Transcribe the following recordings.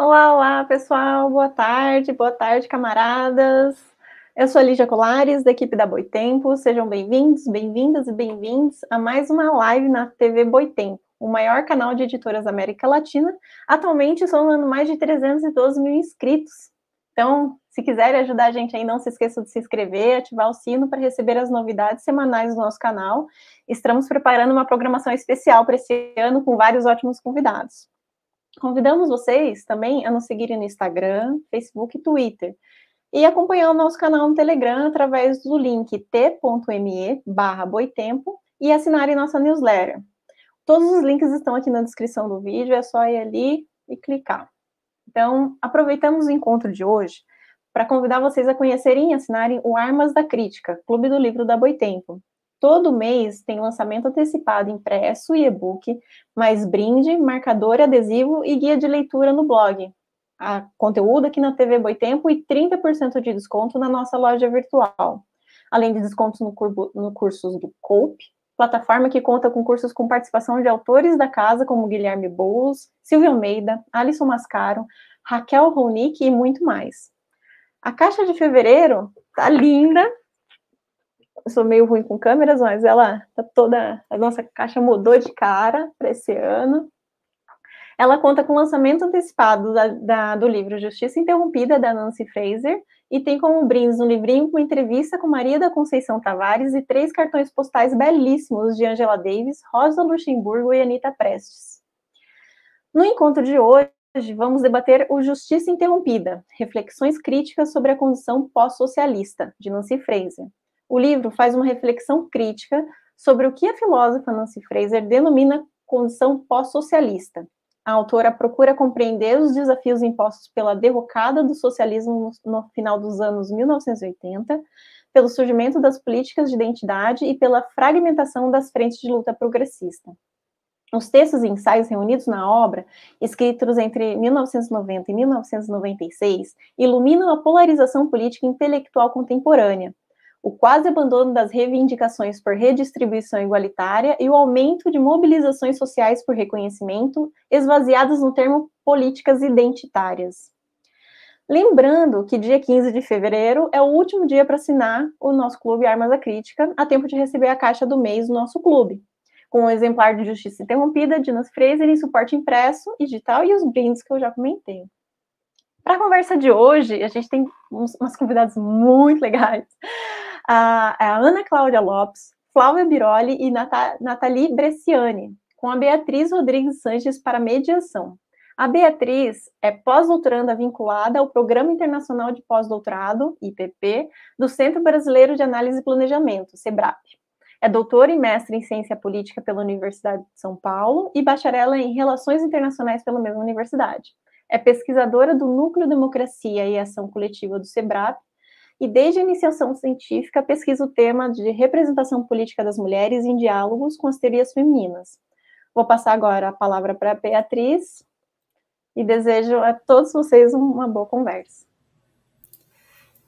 Olá, olá, pessoal. Boa tarde, boa tarde, camaradas. Eu sou a Lígia Colares, da equipe da Boitempo. Sejam bem-vindos, bem-vindas e bem-vindos a mais uma live na TV Boitempo, o maior canal de editoras da América Latina. Atualmente, somando mais de 312 mil inscritos. Então, se quiserem ajudar a gente aí, não se esqueça de se inscrever, ativar o sino para receber as novidades semanais do nosso canal. Estamos preparando uma programação especial para esse ano com vários ótimos convidados. Convidamos vocês também a nos seguirem no Instagram, Facebook e Twitter. E acompanhar o nosso canal no Telegram através do link t.me barra boitempo e assinarem nossa newsletter. Todos os links estão aqui na descrição do vídeo, é só ir ali e clicar. Então, aproveitamos o encontro de hoje para convidar vocês a conhecerem e assinarem o Armas da Crítica, Clube do Livro da Boitempo, Todo mês tem lançamento antecipado impresso e e-book, mais brinde, marcador, adesivo e guia de leitura no blog. A conteúdo aqui na TV Boitempo e 30% de desconto na nossa loja virtual. Além de descontos no, curbo, no cursos do COPE, plataforma que conta com cursos com participação de autores da casa, como Guilherme Boulos, Silvio Almeida, Alisson Mascaro, Raquel Ronick e muito mais. A caixa de fevereiro tá linda, eu sou meio ruim com câmeras, mas ela tá toda. A nossa caixa mudou de cara para esse ano. Ela conta com o lançamento antecipado da, da, do livro Justiça Interrompida, da Nancy Fraser, e tem como brindes um livrinho com entrevista com Maria da Conceição Tavares e três cartões postais belíssimos de Angela Davis, Rosa Luxemburgo e Anita Prestes. No encontro de hoje, hoje vamos debater o Justiça Interrompida, reflexões críticas sobre a condição pós-socialista, de Nancy Fraser. O livro faz uma reflexão crítica sobre o que a filósofa Nancy Fraser denomina condição pós-socialista. A autora procura compreender os desafios impostos pela derrocada do socialismo no final dos anos 1980, pelo surgimento das políticas de identidade e pela fragmentação das frentes de luta progressista. Os textos e ensaios reunidos na obra, escritos entre 1990 e 1996, iluminam a polarização política e intelectual contemporânea, o quase abandono das reivindicações por redistribuição igualitária e o aumento de mobilizações sociais por reconhecimento, esvaziadas no termo políticas identitárias. Lembrando que dia 15 de fevereiro é o último dia para assinar o nosso clube Armas da Crítica, a tempo de receber a caixa do mês do nosso clube, com o exemplar de Justiça Interrompida, Dinas Fraser em suporte impresso e digital e os brindes que eu já comentei. Para a conversa de hoje, a gente tem uns, umas convidadas muito legais a, é a Ana Cláudia Lopes, Flávia Biroli e Nathalie Bresciani, com a Beatriz Rodrigues Sanches para mediação. A Beatriz é pós-doutoranda vinculada ao Programa Internacional de Pós-Doutorado, IPP, do Centro Brasileiro de Análise e Planejamento, SEBRAP. É doutora e mestre em Ciência Política pela Universidade de São Paulo e bacharela em Relações Internacionais pela mesma universidade. É pesquisadora do Núcleo Democracia e Ação Coletiva do SEBRAP e desde a iniciação científica pesquisa o tema de representação política das mulheres em diálogos com as teorias femininas. Vou passar agora a palavra para a Beatriz e desejo a todos vocês uma boa conversa.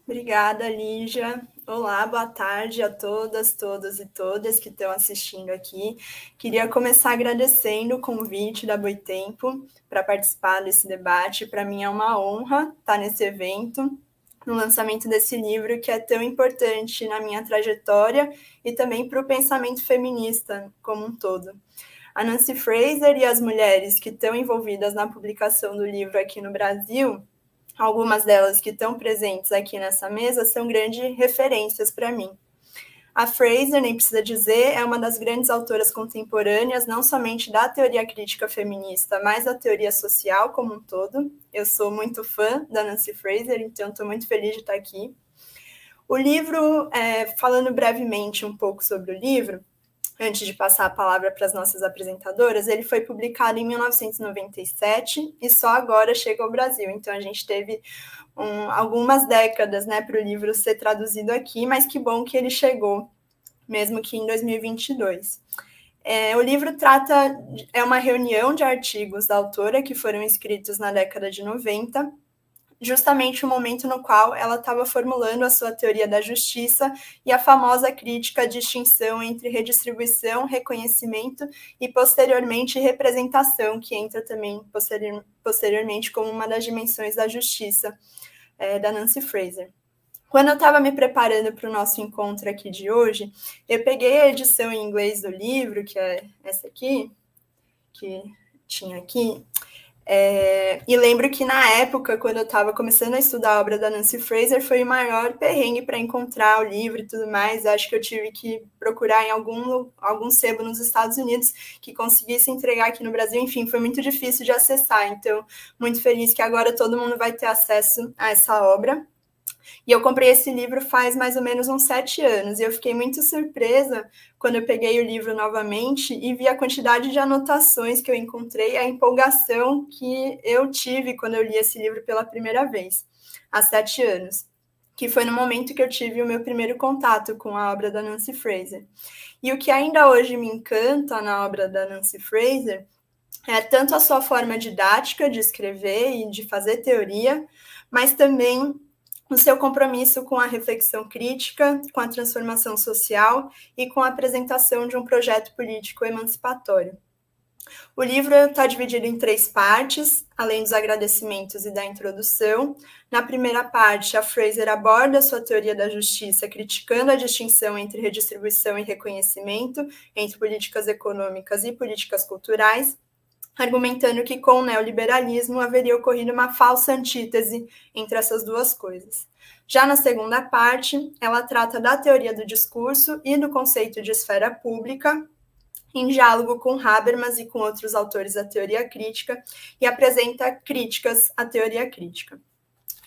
Obrigada, Lígia. Olá, boa tarde a todas, todos e todas que estão assistindo aqui. Queria começar agradecendo o convite da Boitempo para participar desse debate. Para mim é uma honra estar nesse evento no lançamento desse livro que é tão importante na minha trajetória e também para o pensamento feminista como um todo. A Nancy Fraser e as mulheres que estão envolvidas na publicação do livro aqui no Brasil, algumas delas que estão presentes aqui nessa mesa, são grandes referências para mim. A Fraser, nem precisa dizer, é uma das grandes autoras contemporâneas, não somente da teoria crítica feminista, mas da teoria social como um todo. Eu sou muito fã da Nancy Fraser, então estou muito feliz de estar aqui. O livro, é, falando brevemente um pouco sobre o livro, antes de passar a palavra para as nossas apresentadoras, ele foi publicado em 1997 e só agora chega ao Brasil. Então a gente teve um, algumas décadas né, para o livro ser traduzido aqui, mas que bom que ele chegou, mesmo que em 2022. É, o livro trata é uma reunião de artigos da autora que foram escritos na década de 90, justamente o momento no qual ela estava formulando a sua teoria da justiça e a famosa crítica à distinção entre redistribuição, reconhecimento e posteriormente representação, que entra também posterior, posteriormente como uma das dimensões da justiça é, da Nancy Fraser. Quando eu estava me preparando para o nosso encontro aqui de hoje, eu peguei a edição em inglês do livro, que é essa aqui, que tinha aqui, é, e lembro que na época, quando eu estava começando a estudar a obra da Nancy Fraser, foi o maior perrengue para encontrar o livro e tudo mais. Acho que eu tive que procurar em algum, algum sebo nos Estados Unidos que conseguisse entregar aqui no Brasil. Enfim, foi muito difícil de acessar. Então, muito feliz que agora todo mundo vai ter acesso a essa obra. E eu comprei esse livro faz mais ou menos uns sete anos, e eu fiquei muito surpresa quando eu peguei o livro novamente e vi a quantidade de anotações que eu encontrei, a empolgação que eu tive quando eu li esse livro pela primeira vez, há sete anos, que foi no momento que eu tive o meu primeiro contato com a obra da Nancy Fraser. E o que ainda hoje me encanta na obra da Nancy Fraser é tanto a sua forma didática de escrever e de fazer teoria, mas também o seu compromisso com a reflexão crítica, com a transformação social e com a apresentação de um projeto político emancipatório. O livro está dividido em três partes, além dos agradecimentos e da introdução. Na primeira parte, a Fraser aborda sua teoria da justiça, criticando a distinção entre redistribuição e reconhecimento, entre políticas econômicas e políticas culturais, argumentando que com o neoliberalismo haveria ocorrido uma falsa antítese entre essas duas coisas. Já na segunda parte, ela trata da teoria do discurso e do conceito de esfera pública, em diálogo com Habermas e com outros autores da teoria crítica, e apresenta críticas à teoria crítica.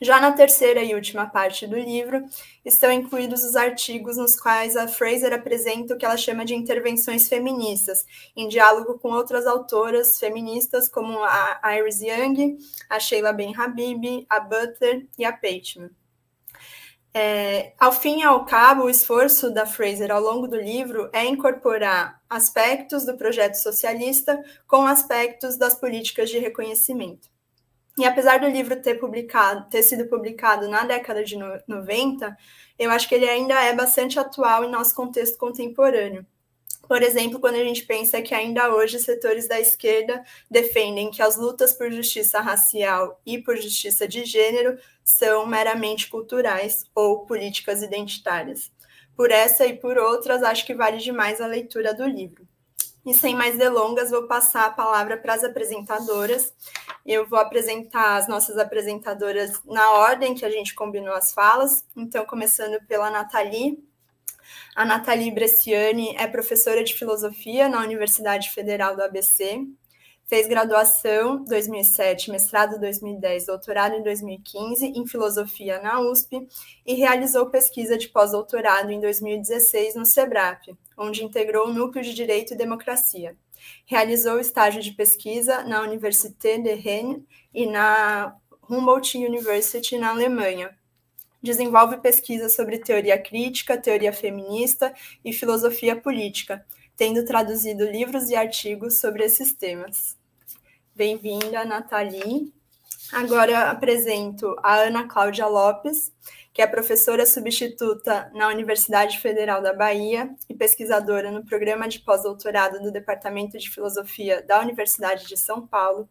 Já na terceira e última parte do livro, estão incluídos os artigos nos quais a Fraser apresenta o que ela chama de intervenções feministas, em diálogo com outras autoras feministas como a Iris Young, a Sheila Ben Habib, a Butler e a Pateman. É, ao fim e ao cabo, o esforço da Fraser ao longo do livro é incorporar aspectos do projeto socialista com aspectos das políticas de reconhecimento. E apesar do livro ter publicado, ter sido publicado na década de 90, eu acho que ele ainda é bastante atual em nosso contexto contemporâneo. Por exemplo, quando a gente pensa que ainda hoje setores da esquerda defendem que as lutas por justiça racial e por justiça de gênero são meramente culturais ou políticas identitárias. Por essa e por outras, acho que vale demais a leitura do livro. E sem mais delongas, vou passar a palavra para as apresentadoras. Eu vou apresentar as nossas apresentadoras na ordem que a gente combinou as falas. Então, começando pela Nathalie. A Nathalie Bresciani é professora de filosofia na Universidade Federal do ABC. Fez graduação 2007, mestrado 2010, doutorado em 2015 em filosofia na USP e realizou pesquisa de pós-doutorado em 2016 no SEBRAP onde integrou o Núcleo de Direito e Democracia. Realizou estágio de pesquisa na Université de Rennes e na Humboldt University, na Alemanha. Desenvolve pesquisas sobre teoria crítica, teoria feminista e filosofia política, tendo traduzido livros e artigos sobre esses temas. Bem-vinda, Nathalie. Agora apresento a Ana Cláudia Lopes, que é professora substituta na Universidade Federal da Bahia e pesquisadora no programa de pós-doutorado do Departamento de Filosofia da Universidade de São Paulo.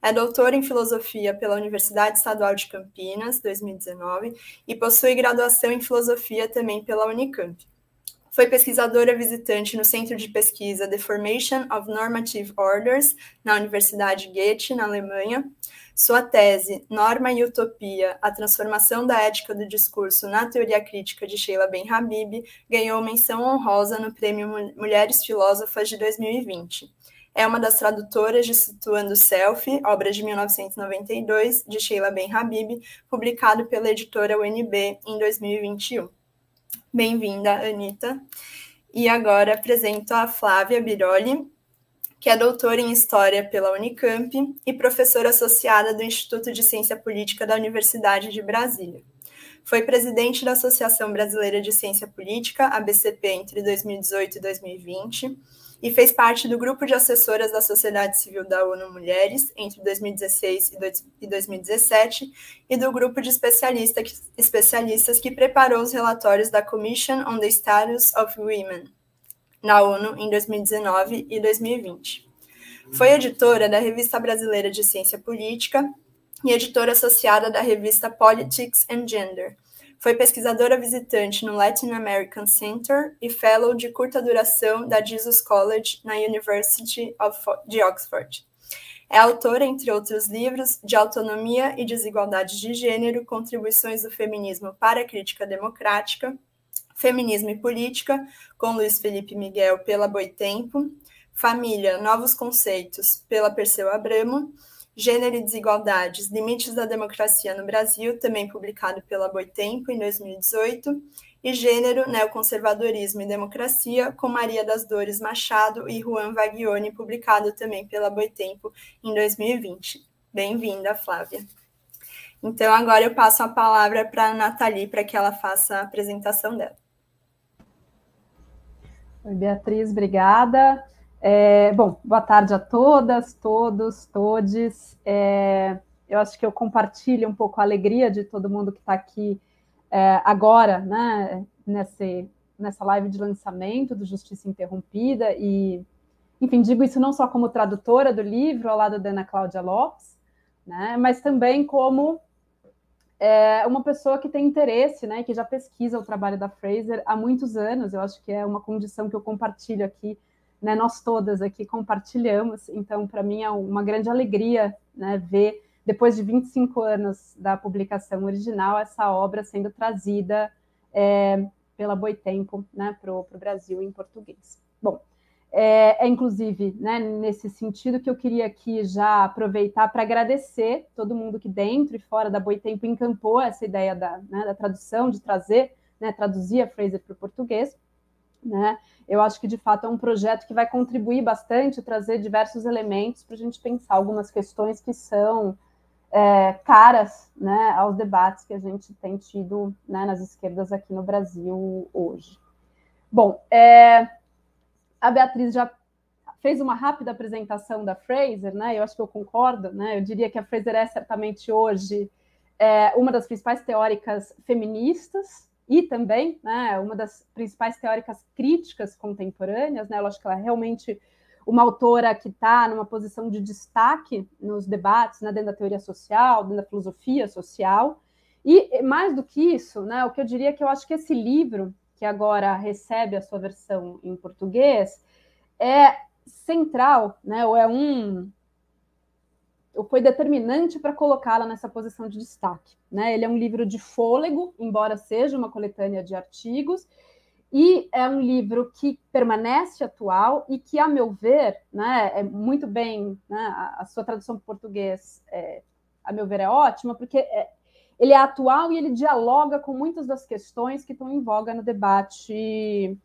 É doutora em filosofia pela Universidade Estadual de Campinas, 2019, e possui graduação em filosofia também pela Unicamp foi pesquisadora visitante no Centro de Pesquisa The Formation of Normative Orders, na Universidade Goethe, na Alemanha. Sua tese, Norma e Utopia, a transformação da ética do discurso na teoria crítica de Sheila Ben Habib, ganhou menção honrosa no Prêmio Mulheres Filósofas de 2020. É uma das tradutoras de Situando Selfie, obra de 1992, de Sheila Ben Habib, publicado pela editora UNB em 2021. Bem-vinda, Anitta. E agora apresento a Flávia Biroli, que é doutora em História pela Unicamp e professora associada do Instituto de Ciência Política da Universidade de Brasília. Foi presidente da Associação Brasileira de Ciência Política, ABCP, entre 2018 e 2020, e fez parte do grupo de assessoras da Sociedade Civil da ONU Mulheres entre 2016 e 2017 e do grupo de especialista, especialistas que preparou os relatórios da Commission on the Status of Women, na ONU em 2019 e 2020. Foi editora da Revista Brasileira de Ciência Política e editora associada da revista Politics and Gender. Foi pesquisadora visitante no Latin American Center e fellow de curta duração da Jesus College na University de Oxford. É autora, entre outros livros, de Autonomia e Desigualdade de Gênero, Contribuições do Feminismo para a Crítica Democrática, Feminismo e Política, com Luiz Felipe Miguel pela Boitempo, Família, Novos Conceitos, pela Perseu Abramo, Gênero e Desigualdades, Limites da Democracia no Brasil, também publicado pela Boitempo em 2018, e Gênero, Neoconservadorismo e Democracia, com Maria das Dores Machado e Juan Vaglione, publicado também pela Boitempo em 2020. Bem-vinda, Flávia. Então, agora eu passo a palavra para a Nathalie para que ela faça a apresentação dela. Oi, Beatriz, obrigada. É, bom, boa tarde a todas, todos, todes. É, eu acho que eu compartilho um pouco a alegria de todo mundo que está aqui é, agora, né, nesse, nessa live de lançamento do Justiça Interrompida. E, enfim, digo isso não só como tradutora do livro ao lado da Ana Cláudia Lopes, né, mas também como é uma pessoa que tem interesse, né, que já pesquisa o trabalho da Fraser há muitos anos. Eu acho que é uma condição que eu compartilho aqui, né, nós todas aqui compartilhamos. Então, para mim é uma grande alegria, né, ver depois de 25 anos da publicação original essa obra sendo trazida é, pela Boitempo, né, para o Brasil em português. Bom, é, é, inclusive né, nesse sentido que eu queria aqui já aproveitar para agradecer todo mundo que dentro e fora da Boitempo encampou essa ideia da, né, da tradução, de trazer, né, traduzir a Fraser para o português. Né? Eu acho que de fato é um projeto que vai contribuir bastante, trazer diversos elementos para a gente pensar algumas questões que são é, caras né, aos debates que a gente tem tido né, nas esquerdas aqui no Brasil hoje. Bom, é, a Beatriz já fez uma rápida apresentação da Fraser, né? Eu acho que eu concordo, né? Eu diria que a Fraser é certamente hoje é, uma das principais teóricas feministas e também, né, uma das principais teóricas críticas contemporâneas, né? Eu acho que ela é realmente uma autora que está numa posição de destaque nos debates, né, dentro da teoria social, dentro da filosofia social. E mais do que isso, né, o que eu diria é que eu acho que esse livro que agora recebe a sua versão em português, é central, né, ou é um ou foi determinante para colocá-la nessa posição de destaque. Né? Ele é um livro de fôlego, embora seja uma coletânea de artigos, e é um livro que permanece atual e que, a meu ver, né, é muito bem, né, a, a sua tradução para português, é, a meu ver, é ótima, porque é, ele é atual e ele dialoga com muitas das questões que estão em voga no debate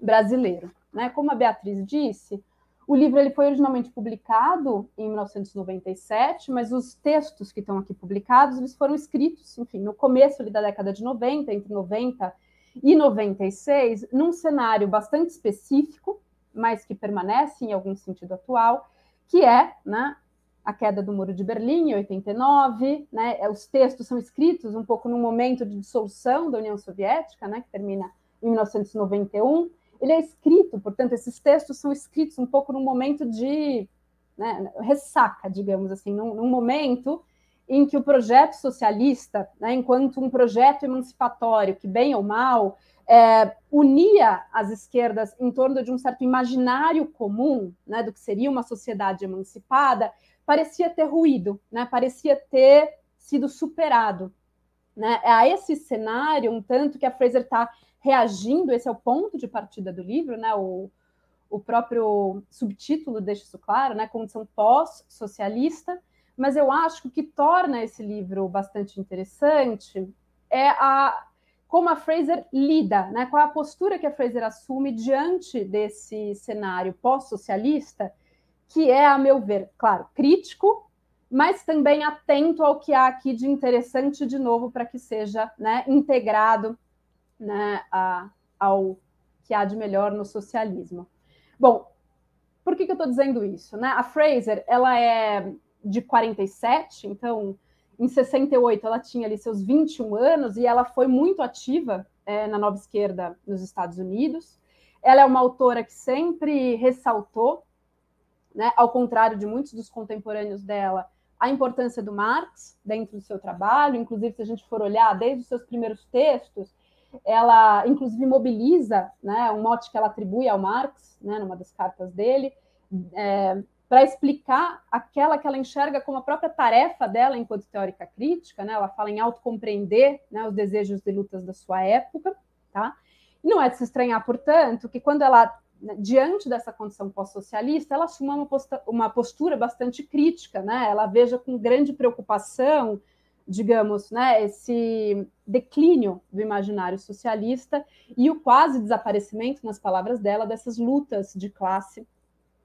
brasileiro. Né? Como a Beatriz disse, o livro ele foi originalmente publicado em 1997, mas os textos que estão aqui publicados eles foram escritos, enfim, no começo da década de 90, entre 90 e 96, num cenário bastante específico, mas que permanece em algum sentido atual, que é né, a queda do Muro de Berlim, em 89, né? É, os textos são escritos um pouco no momento de dissolução da União Soviética, né? Que termina em 1991. Ele é escrito, portanto, esses textos são escritos um pouco no momento de né, ressaca, digamos assim, num, num, momento em que o projeto socialista, né, enquanto um projeto emancipatório, que bem ou mal é, unia as esquerdas em torno de um certo imaginário comum né, do que seria uma sociedade emancipada, parecia ter ruído, né? parecia ter sido superado. Né? É a esse cenário, um tanto que a Fraser está reagindo, esse é o ponto de partida do livro, né? o, o próprio subtítulo deixa isso claro, né? condição pós-socialista, mas eu acho que o que torna esse livro bastante interessante é a como a Fraser lida, né? qual é a postura que a Fraser assume diante desse cenário pós-socialista, que é, a meu ver, claro, crítico, mas também atento ao que há aqui de interessante de novo para que seja né, integrado né, a, ao que há de melhor no socialismo. Bom, por que, que eu estou dizendo isso? Né? A Fraser ela é de 47, então em 68 ela tinha ali seus 21 anos e ela foi muito ativa é, na nova esquerda nos Estados Unidos. Ela é uma autora que sempre ressaltou né, ao contrário de muitos dos contemporâneos dela, a importância do Marx dentro do seu trabalho, inclusive se a gente for olhar desde os seus primeiros textos, ela inclusive mobiliza né, um mote que ela atribui ao Marx, né, numa das cartas dele, é, para explicar aquela que ela enxerga como a própria tarefa dela enquanto teórica crítica, né, ela fala em autocompreender né, os desejos de lutas da sua época, tá? não é de se estranhar, portanto, que quando ela né, diante dessa condição pós-socialista, ela assume uma, uma postura bastante crítica, né? Ela veja com grande preocupação, digamos, né, esse declínio do imaginário socialista e o quase desaparecimento, nas palavras dela, dessas lutas de classe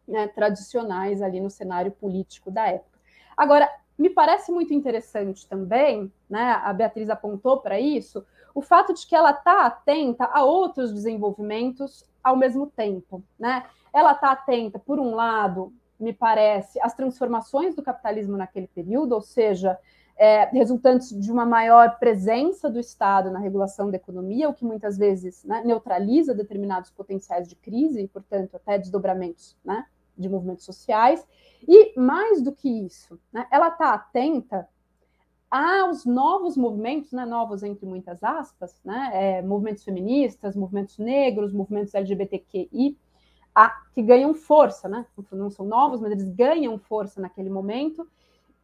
né, tradicionais ali no cenário político da época. Agora, me parece muito interessante também, né, a Beatriz apontou para isso, o fato de que ela está atenta a outros desenvolvimentos ao mesmo tempo, né? Ela está atenta, por um lado, me parece, às transformações do capitalismo naquele período, ou seja, é, resultantes de uma maior presença do Estado na regulação da economia, o que muitas vezes né, neutraliza determinados potenciais de crise e, portanto, até desdobramentos né, de movimentos sociais. E mais do que isso, né, ela está atenta aos novos movimentos, né, novos entre muitas aspas, né, é, movimentos feministas, movimentos negros, movimentos LGBTQI, a, que ganham força, né, não são novos, mas eles ganham força naquele momento,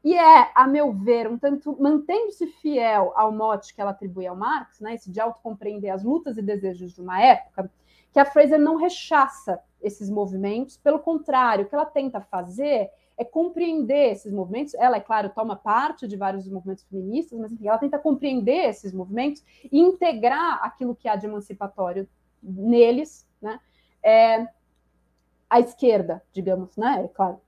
e é, a meu ver, um tanto mantendo-se fiel ao mote que ela atribui ao Marx, né, esse de autocompreender as lutas e desejos de uma época, que a Fraser não rechaça esses movimentos, pelo contrário, o que ela tenta fazer é compreender esses movimentos. Ela, é claro, toma parte de vários movimentos feministas, mas enfim, ela tenta compreender esses movimentos e integrar aquilo que há de emancipatório neles, né? É, à esquerda, digamos, né? É claro.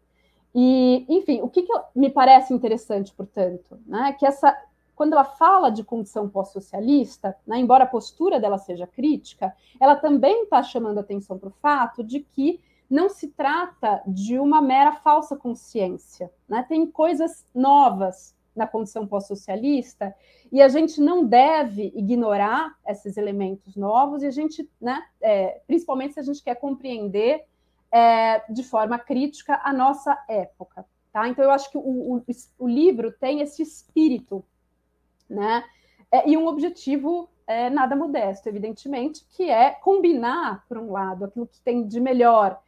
E, enfim, o que, que me parece interessante, portanto, né? É que essa quando ela fala de condição pós-socialista, né, embora a postura dela seja crítica, ela também está chamando atenção para o fato de que não se trata de uma mera falsa consciência. Né? Tem coisas novas na condição pós-socialista e a gente não deve ignorar esses elementos novos e a gente, né, é, principalmente se a gente quer compreender é, de forma crítica a nossa época. Tá? Então, eu acho que o, o, o livro tem esse espírito né? É, e um objetivo é, nada modesto, evidentemente, que é combinar, por um lado, aquilo que tem de melhor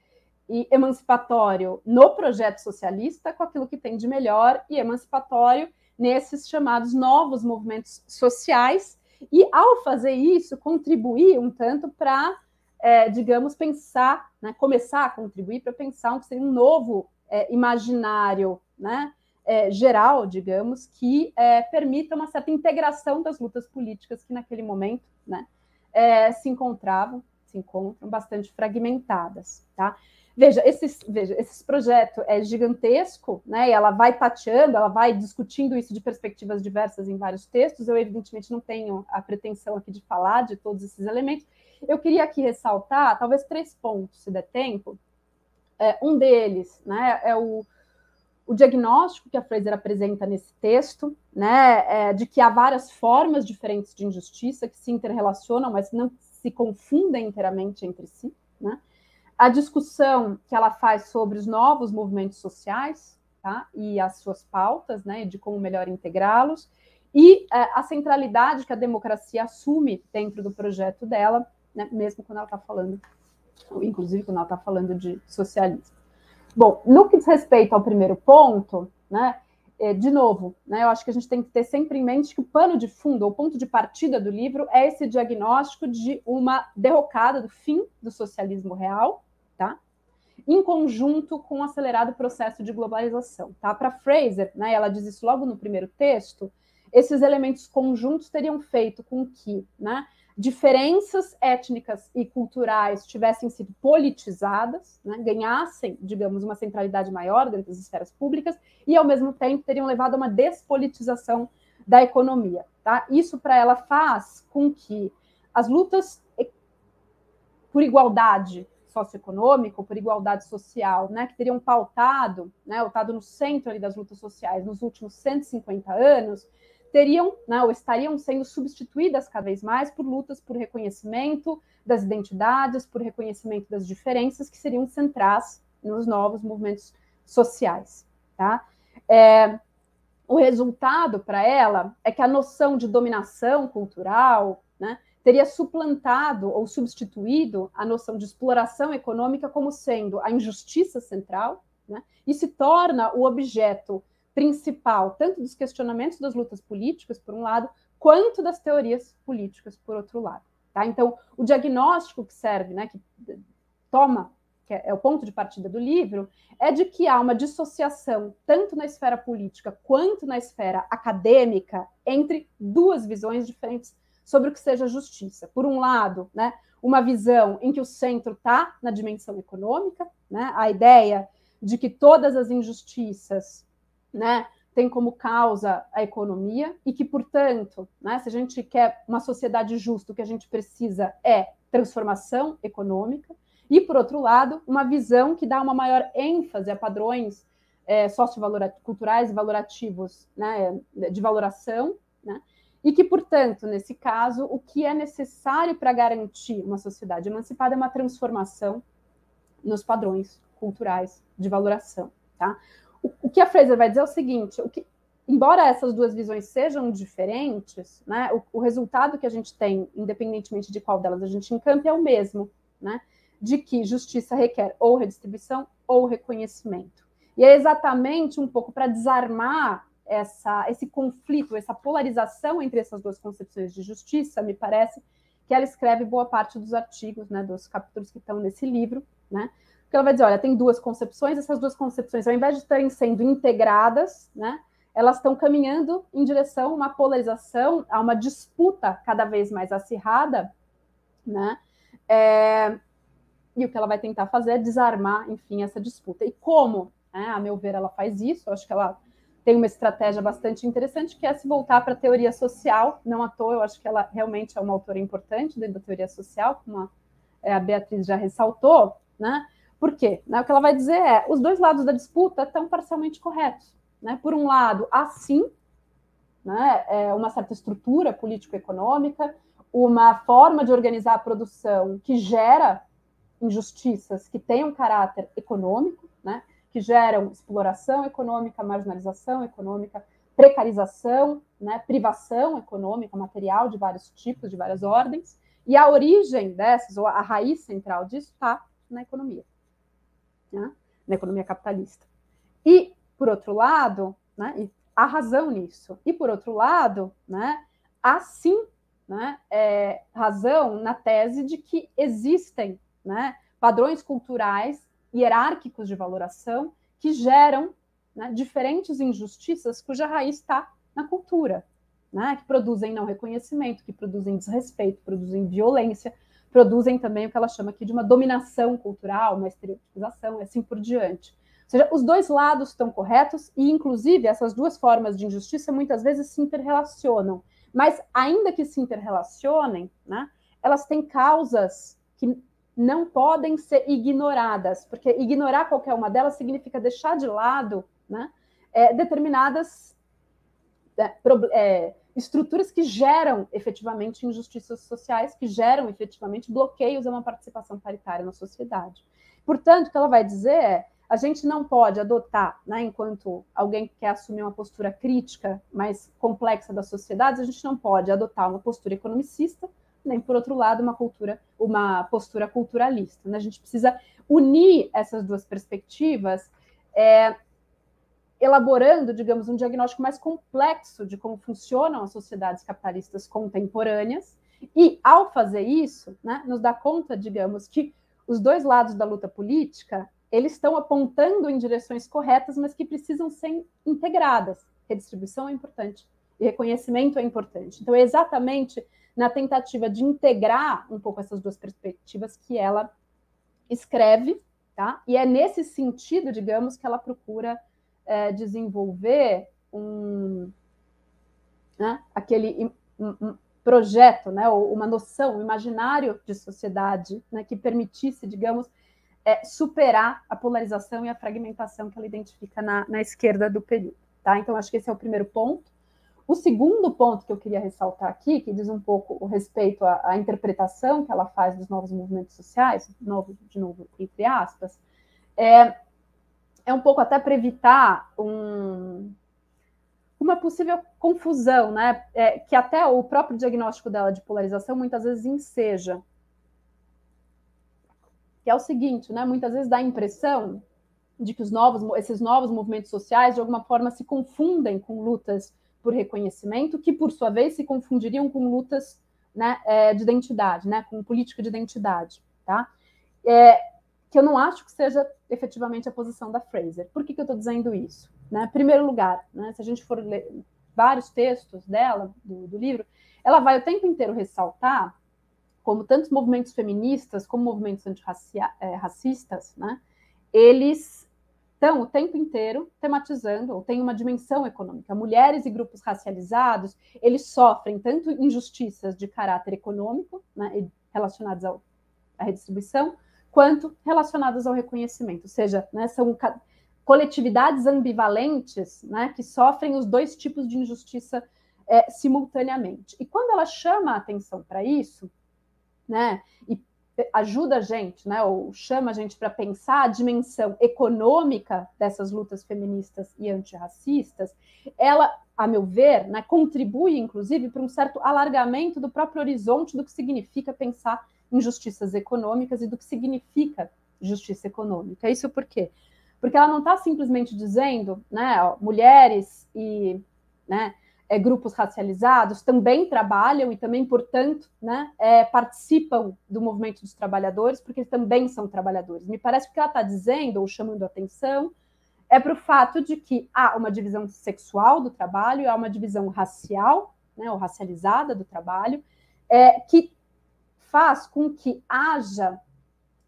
e emancipatório no projeto socialista com aquilo que tem de melhor e emancipatório nesses chamados novos movimentos sociais e ao fazer isso contribuir um tanto para é, digamos pensar né, começar a contribuir para pensar um, um novo é, imaginário né, é, geral digamos que é, permita uma certa integração das lutas políticas que naquele momento né, é, se encontravam se encontram bastante fragmentadas tá Veja, esses, veja, esse projeto é gigantesco, né? E ela vai tateando, ela vai discutindo isso de perspectivas diversas em vários textos. Eu, evidentemente, não tenho a pretensão aqui de falar de todos esses elementos. Eu queria aqui ressaltar, talvez, três pontos, se der tempo. É, um deles né, é o, o diagnóstico que a Fraser apresenta nesse texto, né, é de que há várias formas diferentes de injustiça que se interrelacionam, mas não se confundem inteiramente entre si, né? a discussão que ela faz sobre os novos movimentos sociais tá? e as suas pautas, né, de como melhor integrá-los, e é, a centralidade que a democracia assume dentro do projeto dela, né, mesmo quando ela está falando, inclusive quando ela está falando de socialismo. Bom, no que diz respeito ao primeiro ponto, né, é, de novo, né, eu acho que a gente tem que ter sempre em mente que o pano de fundo, o ponto de partida do livro, é esse diagnóstico de uma derrocada do fim do socialismo real, em conjunto com o um acelerado processo de globalização. Tá? Para Fraser, né, ela diz isso logo no primeiro texto, esses elementos conjuntos teriam feito com que né, diferenças étnicas e culturais tivessem sido politizadas, né, ganhassem, digamos, uma centralidade maior dentro das esferas públicas e, ao mesmo tempo, teriam levado a uma despolitização da economia. Tá? Isso, para ela, faz com que as lutas por igualdade socioeconômico, por igualdade social, né, que teriam pautado, né, ou estado no centro ali das lutas sociais nos últimos 150 anos, teriam, né, ou estariam sendo substituídas cada vez mais por lutas por reconhecimento das identidades, por reconhecimento das diferenças que seriam centrais nos novos movimentos sociais, tá? É, o resultado para ela é que a noção de dominação cultural, né, teria suplantado ou substituído a noção de exploração econômica como sendo a injustiça central, né? e se torna o objeto principal tanto dos questionamentos das lutas políticas, por um lado, quanto das teorias políticas, por outro lado. Tá? Então, o diagnóstico que serve, né, que toma, que é, é o ponto de partida do livro, é de que há uma dissociação, tanto na esfera política quanto na esfera acadêmica, entre duas visões diferentes sobre o que seja justiça. Por um lado, né, uma visão em que o centro está na dimensão econômica, né, a ideia de que todas as injustiças né, têm como causa a economia e que, portanto, né, se a gente quer uma sociedade justa, o que a gente precisa é transformação econômica. E, por outro lado, uma visão que dá uma maior ênfase a padrões é, eh, socioculturais e valorativos né, de valoração, né, e que, portanto, nesse caso, o que é necessário para garantir uma sociedade emancipada é uma transformação nos padrões culturais de valoração. Tá? O, o que a Fraser vai dizer é o seguinte: o que, embora essas duas visões sejam diferentes, né, o, o, resultado que a gente tem, independentemente de qual delas a gente encampa é o mesmo, né, de que justiça requer ou redistribuição ou reconhecimento. E é exatamente um pouco para desarmar essa, esse conflito, essa polarização entre essas duas concepções de justiça, me parece que ela escreve boa parte dos artigos, né, dos capítulos que estão nesse livro, né? Porque ela vai dizer, olha, tem duas concepções, essas duas concepções, ao invés de estarem sendo integradas, né, elas estão caminhando em direção a uma polarização, a uma disputa cada vez mais acirrada, né? É, e o que ela vai tentar fazer é desarmar, enfim, essa disputa. E como, né, a meu ver, ela faz isso, eu acho que ela tem uma estratégia bastante interessante, que é se voltar para a teoria social, não à toa, eu acho que ela realmente é uma autora importante dentro da teoria social, como a, é, Beatriz já ressaltou, né? Por quê? Né, o que ela vai dizer é, os dois lados da disputa estão parcialmente corretos. Né? Por um lado, há sim né, é uma certa estrutura político-econômica, uma forma de organizar a produção que gera injustiças que tem um caráter econômico, né? que geram exploração econômica, marginalização econômica, precarização, né, privação econômica, material de vários tipos, de várias ordens, e a origem dessas, ou a raiz central disso, está na economia, né, na economia capitalista. E, por outro lado, né, há razão nisso. E, por outro lado, né, há sim né, é, razão na tese de que existem né, padrões culturais hierárquicos de valoração que geram né, diferentes injustiças cuja raiz está na cultura, né, que produzem não reconhecimento, que produzem desrespeito, produzem violência, produzem também o que ela chama aqui de uma dominação cultural, uma estereotipização, e assim por diante. Ou seja, os dois lados estão corretos e, inclusive, essas duas formas de injustiça muitas vezes se interrelacionam. Mas, ainda que se interrelacionem, né, elas têm causas que não podem ser ignoradas, porque ignorar qualquer uma delas significa deixar de lado né, é, determinadas é, é, estruturas que geram efetivamente injustiças sociais, que geram efetivamente bloqueios a uma participação paritária na sociedade. Portanto, o que ela vai dizer é: a gente não pode adotar, né, enquanto alguém quer assumir uma postura crítica mais complexa da sociedade, a gente não pode adotar uma postura economicista, né, e por outro lado, uma cultura, uma postura culturalista. Né? A gente precisa unir essas duas perspectivas, é, elaborando, digamos, um diagnóstico mais complexo de como funcionam as sociedades capitalistas contemporâneas, e ao fazer isso, né, nos dá conta, digamos, que os dois lados da luta política eles estão apontando em direções corretas, mas que precisam ser integradas. Redistribuição é importante, e reconhecimento é importante. Então, é exatamente na tentativa de integrar um pouco essas duas perspectivas que ela escreve, tá? E é nesse sentido, digamos, que ela procura é, desenvolver um né, aquele um, um projeto, né, ou uma noção, um imaginário de sociedade né, que permitisse, digamos, é, superar a polarização e a fragmentação que ela identifica na, na esquerda do período. Tá? Então, acho que esse é o primeiro ponto. O segundo ponto que eu queria ressaltar aqui, que diz um pouco o respeito à, à interpretação que ela faz dos novos movimentos sociais, novo, de novo, entre aspas, é, é um pouco até para evitar um, uma possível confusão, né? É, que até o próprio diagnóstico dela de polarização muitas vezes enseja. Que é o seguinte, né? Muitas vezes dá a impressão de que os novos, esses novos movimentos sociais, de alguma forma, se confundem com lutas por reconhecimento, que por sua vez se confundiriam com lutas né, é, de identidade, né, com política de identidade, tá? É, que eu não acho que seja efetivamente a posição da Fraser. Por que, que eu estou dizendo isso? Né? Primeiro lugar, né, se a gente for ler vários textos dela, do, do livro, ela vai o tempo inteiro ressaltar como tantos movimentos feministas, como movimentos antirracistas, é, né, eles estão o tempo inteiro tematizando ou tem uma dimensão econômica. Mulheres e grupos racializados, eles sofrem tanto injustiças de caráter econômico, né, relacionadas ao, à redistribuição, quanto relacionadas ao reconhecimento, ou seja, né, são coletividades ambivalentes né, que sofrem os dois tipos de injustiça é, simultaneamente. E quando ela chama a atenção para isso, né, e ajuda a gente, né, ou chama a gente para pensar a dimensão econômica dessas lutas feministas e antirracistas, ela, a meu ver, né, contribui, inclusive, para um certo alargamento do próprio horizonte do que significa pensar injustiças econômicas e do que significa justiça econômica. É isso por quê? Porque ela não está simplesmente dizendo, né, ó, mulheres e, né, é, grupos racializados também trabalham e também, portanto, né, é, participam do movimento dos trabalhadores, porque eles também são trabalhadores. Me parece que o que ela está dizendo ou chamando atenção é para o fato de que há uma divisão sexual do trabalho, há uma divisão racial, né, ou racializada do trabalho, é, que faz com que haja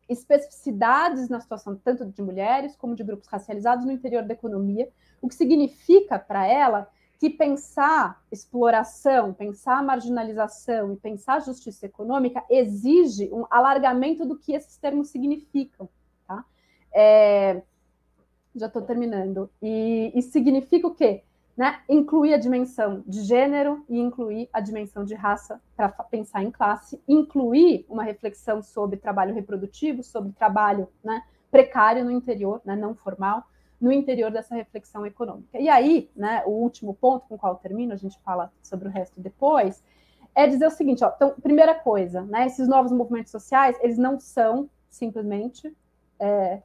especificidades na situação tanto de mulheres como de grupos racializados no interior da economia, o que significa para ela que pensar exploração, pensar marginalização e pensar justiça econômica exige um alargamento do que esses termos significam. Tá? É, já estou terminando. E, e, significa o quê? Né? Incluir a dimensão de gênero e incluir a dimensão de raça para pensar em classe, incluir uma reflexão sobre trabalho reprodutivo, sobre trabalho né, precário no interior, né, não formal no interior dessa reflexão econômica. E aí, né, o último ponto com o qual eu termino, a gente fala sobre o resto depois, é dizer o seguinte, ó, então, primeira coisa, né, esses novos movimentos sociais, eles não são simplesmente é,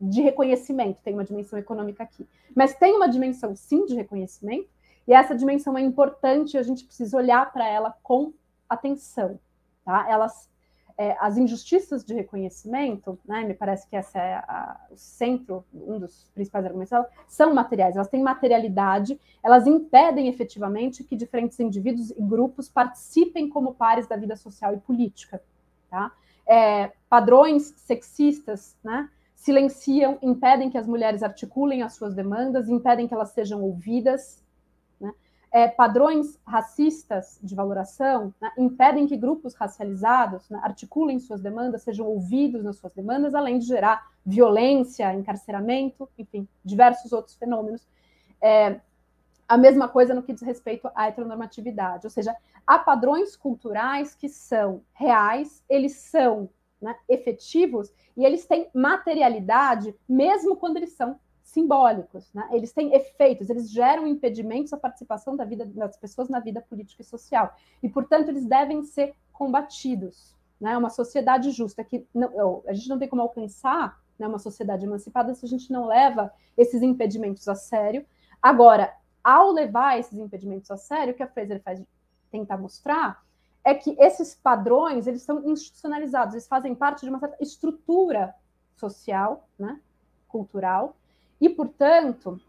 de reconhecimento, tem uma dimensão econômica aqui, mas tem uma dimensão, sim, de reconhecimento, e essa dimensão é importante, a gente precisa olhar para ela com atenção, tá? Elas é, as injustiças de reconhecimento, né, me parece que esse é a, o centro, um dos principais argumentos, é são materiais, elas têm materialidade, elas impedem efetivamente que diferentes indivíduos e grupos participem como pares da vida social e política. Tá? É, padrões sexistas né, silenciam, impedem que as mulheres articulem as suas demandas, impedem que elas sejam ouvidas, é, padrões racistas de valoração né, impedem que grupos racializados né, articulem suas demandas, sejam ouvidos nas suas demandas, além de gerar violência, encarceramento, enfim, diversos outros fenômenos. É, a mesma coisa no que diz respeito à heteronormatividade, ou seja, há padrões culturais que são reais, eles são né, efetivos e eles têm materialidade, mesmo quando eles são simbólicos, né? eles têm efeitos, eles geram impedimentos à participação da vida, das pessoas na vida política e social, e, portanto, eles devem ser combatidos. Né? Uma sociedade justa, que não, a gente não tem como alcançar né, uma sociedade emancipada se a gente não leva esses impedimentos a sério. Agora, ao levar esses impedimentos a sério, o que a Fraser faz tentar mostrar é que esses padrões eles são institucionalizados, eles fazem parte de uma certa estrutura social, né, cultural, e, portanto,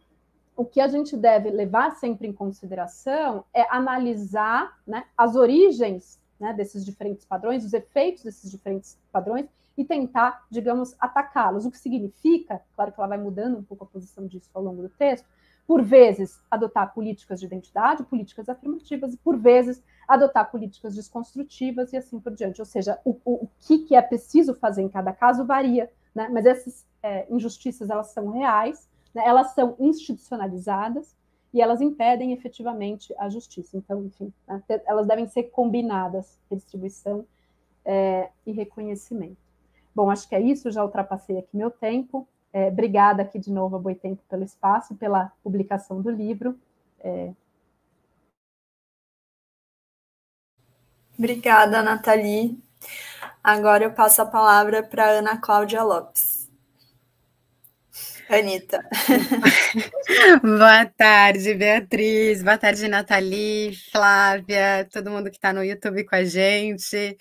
o que a gente deve levar sempre em consideração é analisar né, as origens né, desses diferentes padrões, os efeitos desses diferentes padrões e tentar, digamos, atacá-los. O que significa, claro que ela vai mudando um pouco a posição disso ao longo do texto, por vezes adotar políticas de identidade, políticas afirmativas, e por vezes adotar políticas desconstrutivas e assim por diante. Ou seja, o, o, o que, que é preciso fazer em cada caso varia né? mas essas é, injustiças elas são reais, né? elas são institucionalizadas e elas impedem efetivamente a justiça. Então, enfim, né? elas devem ser combinadas, redistribuição é, e reconhecimento. Bom, acho que é isso, já ultrapassei aqui meu tempo. É, obrigada aqui de novo a Boitempo pelo espaço, pela publicação do livro. É... Obrigada, Nathalie. Agora eu passo a palavra para Ana Cláudia Lopes. Anitta. Boa tarde, Beatriz. Boa tarde, Nathalie, Flávia, todo mundo que está no YouTube com a gente.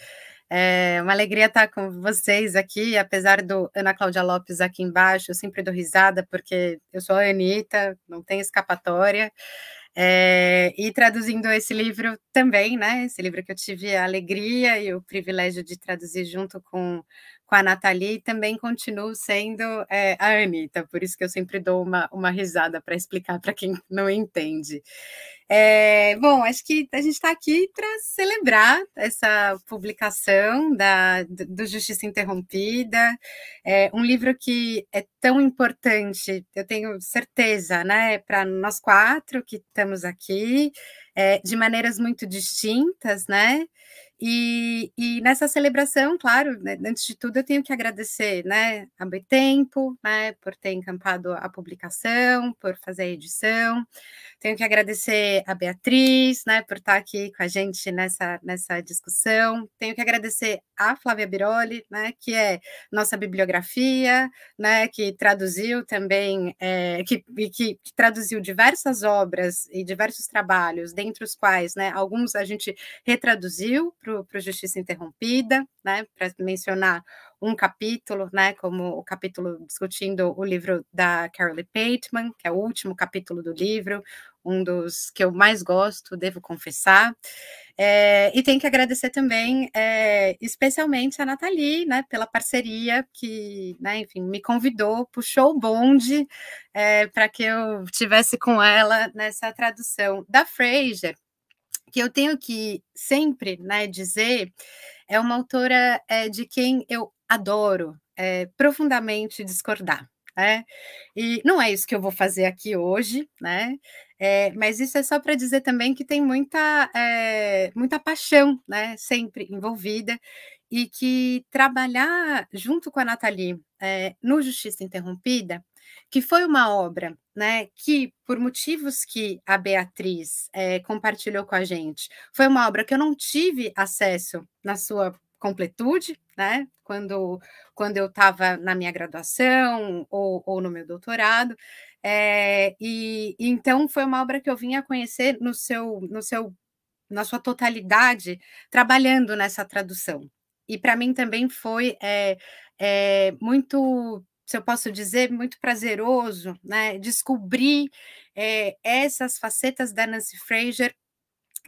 É uma alegria estar tá com vocês aqui, apesar do Ana Cláudia Lopes aqui embaixo, eu sempre dou risada, porque eu sou a Anitta, não tem escapatória. É, e traduzindo esse livro também, né? Esse livro que eu tive a alegria e o privilégio de traduzir junto com com a Nathalie e também continuo sendo é, a Anitta, por isso que eu sempre dou uma, uma risada para explicar para quem não entende. É, bom, acho que a gente está aqui para celebrar essa publicação da, do Justiça Interrompida, é, um livro que é tão importante, eu tenho certeza, né, para nós quatro que estamos aqui, é, de maneiras muito distintas, né? E, e nessa celebração, claro, né, antes de tudo, eu tenho que agradecer né, a Betempo né, por ter encampado a publicação, por fazer a edição. Tenho que agradecer a Beatriz né, por estar aqui com a gente nessa, nessa discussão. Tenho que agradecer a Flávia Biroli, né, que é nossa bibliografia, né, que traduziu também, é, que, que, que traduziu diversas obras e diversos trabalhos, dentre os quais né, alguns a gente retraduziu para o Justiça Interrompida, né, para mencionar um capítulo, né, como o capítulo discutindo o livro da Carolee Pateman, que é o último capítulo do livro, um dos que eu mais gosto, devo confessar. É, e tem que agradecer também, é, especialmente a Nathalie, né, pela parceria que, né, enfim, me convidou, puxou o bonde é, para que eu tivesse com ela nessa tradução da Fraser, que eu tenho que sempre né, dizer, é uma autora é, de quem eu adoro é, profundamente discordar. É, e não é isso que eu vou fazer aqui hoje, né? É, mas isso é só para dizer também que tem muita, é, muita paixão, né? Sempre envolvida e que trabalhar junto com a Nathalie no Justiça Interrompida, que foi uma obra né, que, por motivos que a Beatriz é, compartilhou com a gente, foi uma obra que eu não tive acesso na sua completude, né, quando, quando eu estava na minha graduação ou, ou no meu doutorado. É, e, então foi uma obra que eu vinha conhecer no seu, no seu, na sua totalidade, trabalhando nessa tradução. E para mim também foi é, é, muito se eu posso dizer, muito prazeroso, né? Descobrir é, essas facetas da Nancy Fraser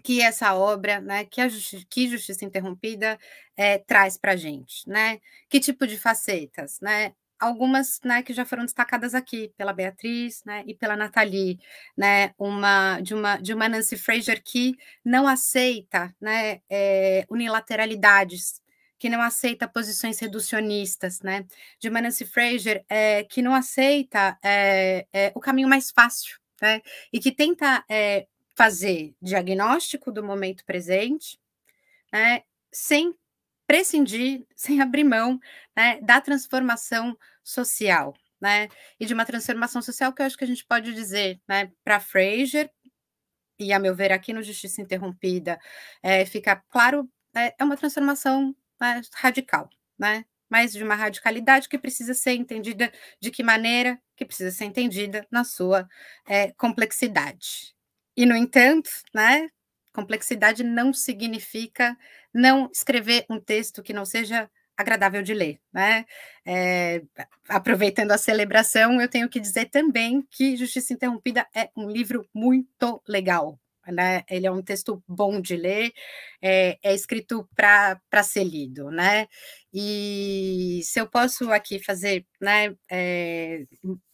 que essa obra, né, que a Justi que Justiça Interrompida é, traz para a gente, né? Que tipo de facetas, né? Algumas, né, que já foram destacadas aqui pela Beatriz, né, e pela Nathalie, né, uma de uma de uma Nancy Fraser que não aceita, né, é, unilateralidades que não aceita posições reducionistas, né? De Nancy Fraser, é, que não aceita é, é, o caminho mais fácil, né? E que tenta fazer diagnóstico do momento presente, né? Sem prescindir, sem abrir mão né? da transformação social, né? E de uma transformação social que eu acho que a gente pode dizer, né? Para Fraser e a meu ver aqui no Justiça Interrompida, é, fica claro né, é uma transformação mais né, radical, né? mas de uma radicalidade que precisa ser entendida de que maneira, que precisa ser entendida na sua é, complexidade. E, no entanto, né, complexidade não significa não escrever um texto que não seja agradável de ler, né? É, aproveitando a celebração, eu tenho que dizer também que Justiça Interrompida é um livro muito legal, né? Ele é um texto bom de ler, é, é escrito para ser lido, né? E se eu posso aqui fazer né, é,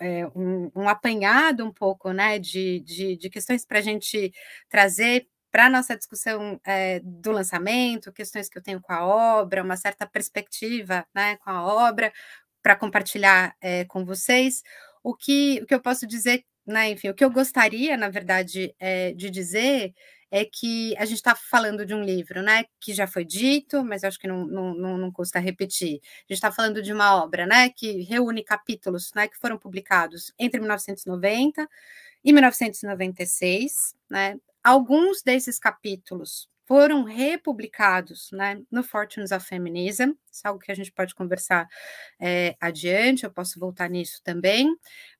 é, um, um, apanhado um pouco né, de, de, de questões para a gente trazer para a nossa discussão é, do lançamento, questões que eu tenho com a obra, uma certa perspectiva né, com a obra, para compartilhar é, com vocês. O que, o que eu posso dizer né? Enfim, o que eu gostaria, na verdade, é, de dizer é que a gente está falando de um livro, né? Que já foi dito, mas acho que não, não, não custa repetir. A gente está falando de uma obra, né? Que reúne capítulos, né? Que foram publicados entre 1990 e 1996, né? Alguns desses capítulos foram republicados né, no Fortunes of Feminism, isso é algo que a gente pode conversar é, adiante, eu posso voltar nisso também,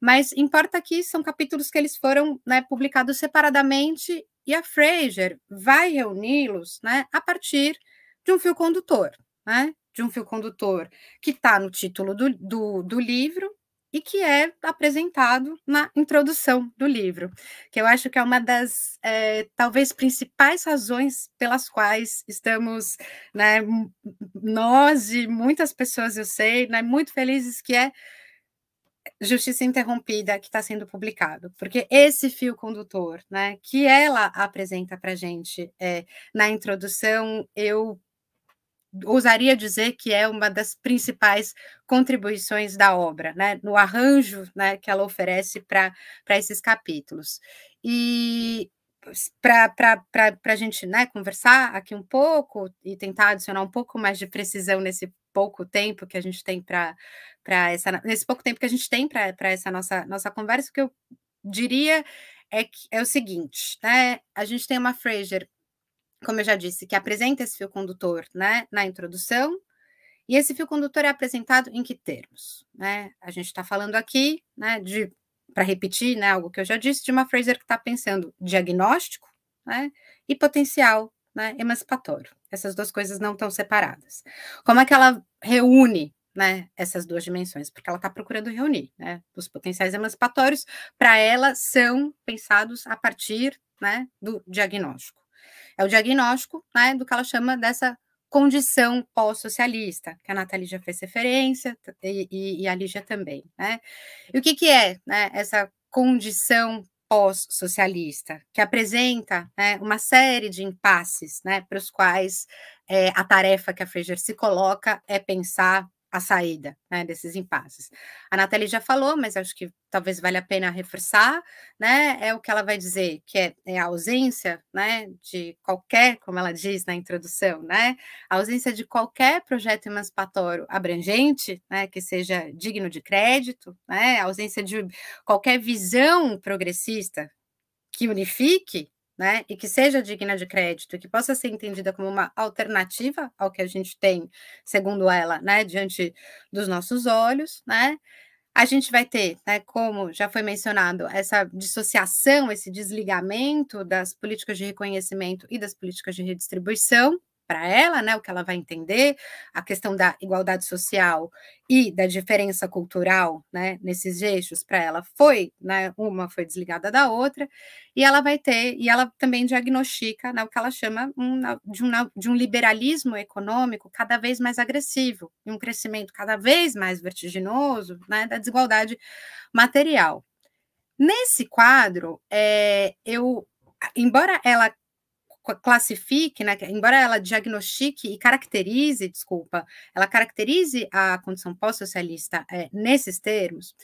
mas importa que são capítulos que eles foram né, publicados separadamente e a Fraser vai reuni-los né, a partir de um fio condutor, né, de um fio condutor que está no título do, do, do livro, e que é apresentado na introdução do livro, que eu acho que é uma das é, talvez principais razões pelas quais estamos, né, nós e muitas pessoas eu sei, né, muito felizes que é Justiça Interrompida que está sendo publicado, porque esse fio condutor, né, que ela apresenta para gente é, na introdução, eu ousaria dizer que é uma das principais contribuições da obra, né, no arranjo né, que ela oferece para esses capítulos. E para a gente né, conversar aqui um pouco e tentar adicionar um pouco mais de precisão nesse pouco tempo que a gente tem para essa nesse pouco tempo que a gente tem para essa nossa, nossa conversa, o que eu diria é, que, é o seguinte, né? A gente tem uma Fraser como eu já disse, que apresenta esse fio condutor né, na introdução. E esse fio condutor é apresentado em que termos? Né? A gente está falando aqui, né, de para repetir né, algo que eu já disse, de uma Fraser que está pensando diagnóstico né, e potencial né, emancipatório. Essas duas coisas não estão separadas. Como é que ela reúne né, essas duas dimensões? Porque ela está procurando reunir. Né, os potenciais emancipatórios, para ela, são pensados a partir né, do diagnóstico. É o diagnóstico né, do que ela chama dessa condição pós-socialista, que a Nathalie já fez referência e, e, e, a Lígia também. Né? E o que, que é né, essa condição pós-socialista, que apresenta né, uma série de impasses né, para os quais é, a tarefa que a Fraser se coloca é pensar a saída né, desses impasses. A Nathalie já falou, mas acho que talvez vale a pena reforçar, né? É o que ela vai dizer, que é, é a ausência né, de qualquer, como ela diz na introdução, né? A ausência de qualquer projeto emancipatório abrangente, né, que seja digno de crédito, né? A ausência de qualquer visão progressista que unifique, né, e que seja digna de crédito, que possa ser entendida como uma alternativa ao que a gente tem, segundo ela, né, diante dos nossos olhos, né, a gente vai ter, né, como já foi mencionado, essa dissociação, esse desligamento das políticas de reconhecimento e das políticas de redistribuição, para ela, né, o que ela vai entender, a questão da igualdade social e da diferença cultural, né, nesses eixos para ela foi, né, uma foi desligada da outra, e ela vai ter, e ela também diagnostica, né, o que ela chama um, de, um, de um liberalismo econômico cada vez mais agressivo, e um crescimento cada vez mais vertiginoso, né, da desigualdade material. Nesse quadro, é, eu, embora ela classifique, né, embora ela diagnostique e caracterize, desculpa, ela caracterize a condição pós-socialista é, nesses termos,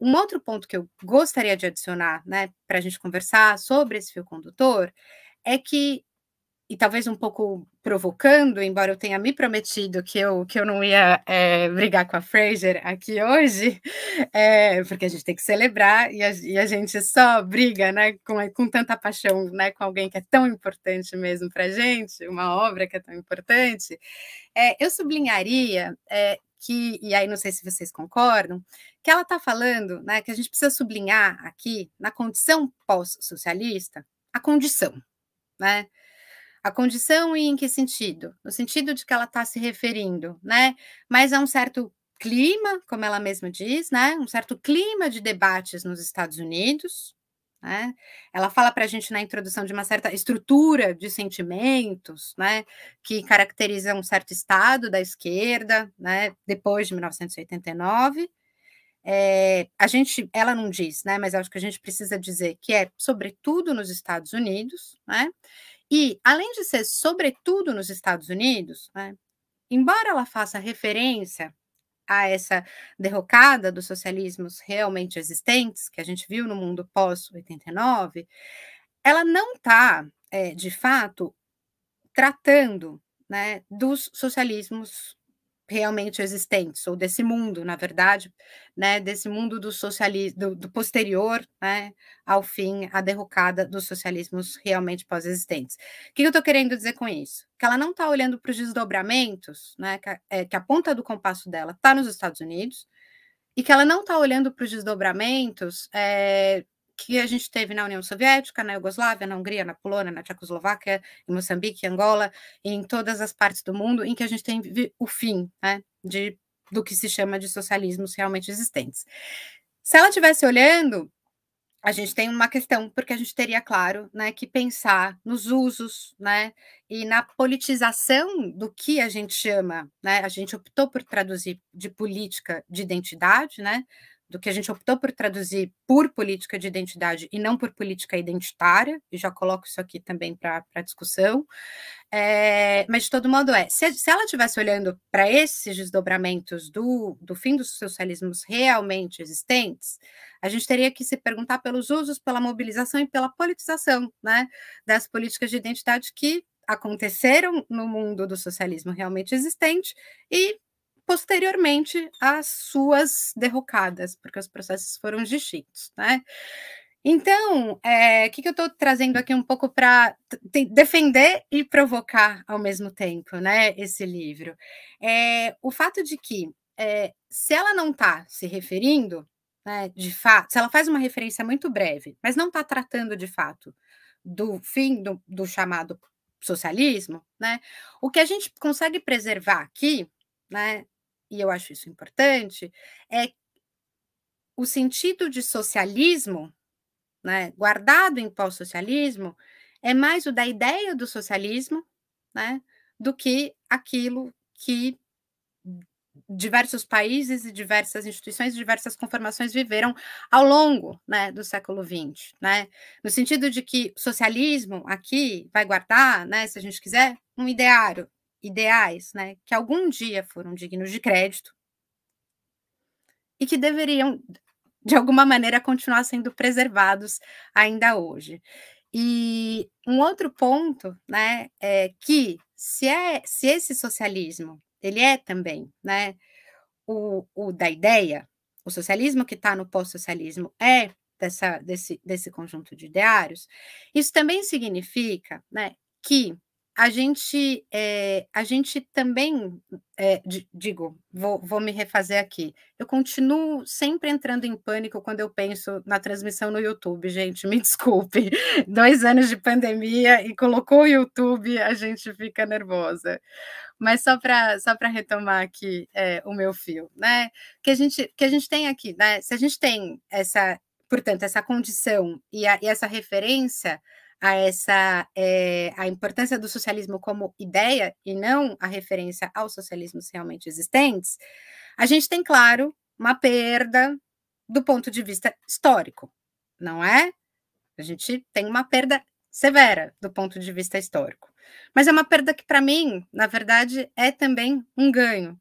um outro ponto que eu gostaria de adicionar, né, para a gente conversar sobre esse fio condutor, é que e talvez um pouco provocando, embora eu tenha me prometido que eu, que eu não ia é, brigar com a Fraser aqui hoje, é, porque a gente tem que celebrar e a, e a gente só briga né, com, com tanta paixão né, com alguém que é tão importante mesmo para a gente, uma obra que é tão importante. É, eu sublinharia é, que, e aí não sei se vocês concordam, que ela está falando né, que a gente precisa sublinhar aqui, na condição pós-socialista, a condição. Né? A condição e em que sentido? No sentido de que ela está se referindo, né? Mas há é um certo clima, como ela mesma diz, né? Um certo clima de debates nos Estados Unidos. Né? Ela fala para a gente na introdução de uma certa estrutura de sentimentos, né? Que caracteriza um certo estado da esquerda, né? Depois de 1989. É, a gente, ela não diz, né? Mas acho que a gente precisa dizer que é sobretudo nos Estados Unidos, né? E, além de ser sobretudo nos Estados Unidos, né, embora ela faça referência a essa derrocada dos socialismos realmente existentes, que a gente viu no mundo pós-89, ela não está, é, eh, de fato, tratando né, dos socialismos realmente existentes, ou desse mundo, na verdade, né, desse mundo do socialismo, do, do posterior né, ao fim, à derrocada dos socialismos realmente pós-existentes. O que eu estou querendo dizer com isso? Que ela não está olhando para os desdobramentos, né, que, a, é, que a ponta do compasso dela está nos Estados Unidos, e que ela não está olhando para os desdobramentos é, que a gente teve na União Soviética, na Iugoslávia, na Hungria, na Polônia, na Tchecoslováquia, em Moçambique, em Angola, em todas as partes do mundo em que a gente tem o fim né, de, do que se chama de socialismos realmente existentes. Se ela estivesse olhando, a gente tem uma questão, porque a gente teria, claro, né, que pensar nos usos né, e na politização do que a gente chama, né, a gente optou por traduzir de política de identidade, né, do que a gente optou por traduzir por política de identidade e não por política identitária, e já coloco isso aqui também para discussão. É, mas, de todo modo, é se, se ela estivesse olhando para esses desdobramentos do, do fim dos socialismos realmente existentes, a gente teria que se perguntar pelos usos, pela mobilização e pela politização né, das políticas de identidade que aconteceram no mundo do socialismo realmente existente e posteriormente às suas derrocadas, porque os processos foram distintos, né? Então, o eh, que, que eu estou trazendo aqui um pouco para defender e provocar ao mesmo tempo, né? Esse livro é o fato de que é, se ela não está se referindo, né, de fato, se ela faz uma referência muito breve, mas não está tratando de fato do fim do, do chamado socialismo, né? O que a gente consegue preservar aqui, né, e eu acho isso importante, é o sentido de socialismo, né, guardado em pós-socialismo, é mais o da ideia do socialismo, né, do que aquilo que diversos países e diversas instituições, diversas conformações viveram ao longo né, do século XX, né? no sentido de que socialismo aqui vai guardar, né, se a gente quiser, um ideário ideais, né, que algum dia foram dignos de crédito e que deveriam, de alguma maneira, continuar sendo preservados ainda hoje. E um outro ponto, né, é que se, é, se esse socialismo, ele é também, né, o, o da ideia, o socialismo que está no pós-socialismo é dessa, desse, desse conjunto de ideários, isso também significa, né, que a gente, é, a gente também, é, digo, vou, vou me refazer aqui. Eu continuo sempre entrando em pânico quando eu penso na transmissão no YouTube, gente, me desculpe. Dois anos de pandemia e colocou o YouTube, a gente fica nervosa. Mas só para só retomar aqui é, o meu fio, né? Que a gente, que a gente tem aqui, né? Se a gente tem essa, portanto, essa condição e, a, e essa referência a essa é, a importância do socialismo como ideia e não a referência aos socialismos realmente existentes, a gente tem claro uma perda do ponto de vista histórico, não é? A gente tem uma perda severa do ponto de vista histórico. Mas é uma perda que, para mim, na verdade, é também um ganho.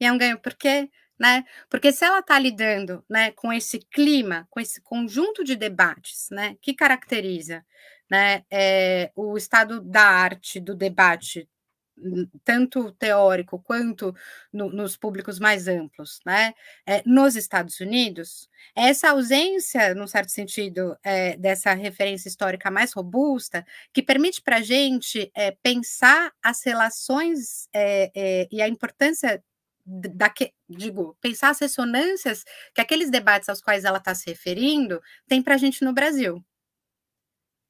E é um ganho porque né? Porque se ela está lidando, né, com esse clima, com esse conjunto de debates, né, que caracteriza né, é, o estado da arte, do debate, tanto teórico quanto no, nos públicos mais amplos, né? É, nos Estados Unidos, essa ausência, num certo sentido, é, dessa referência histórica mais robusta, que permite para a gente é, pensar as relações e a importância da que, digo, pensar as ressonâncias que aqueles debates aos quais ela está se referindo tem para a gente no Brasil,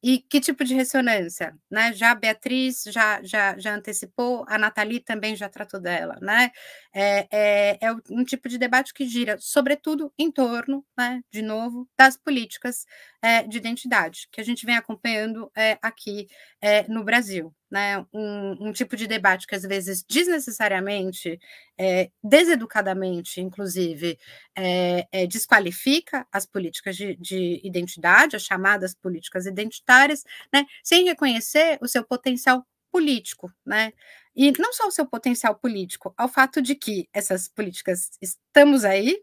e que tipo de ressonância, né? Já a Beatriz já, já, já antecipou, a Nathalie também já tratou dela, né? É, é, é um tipo de debate que gira, sobretudo, em torno, né, de novo, das políticas é, de identidade que a gente vem acompanhando é, aqui é, no Brasil né, um, um tipo de debate que às vezes desnecessariamente, é, deseducadamente, inclusive, é, é, desqualifica as políticas de, de, identidade, as chamadas políticas identitárias, né, sem reconhecer o seu potencial político, né? E não só o seu potencial político, ao fato de que essas políticas estamos aí,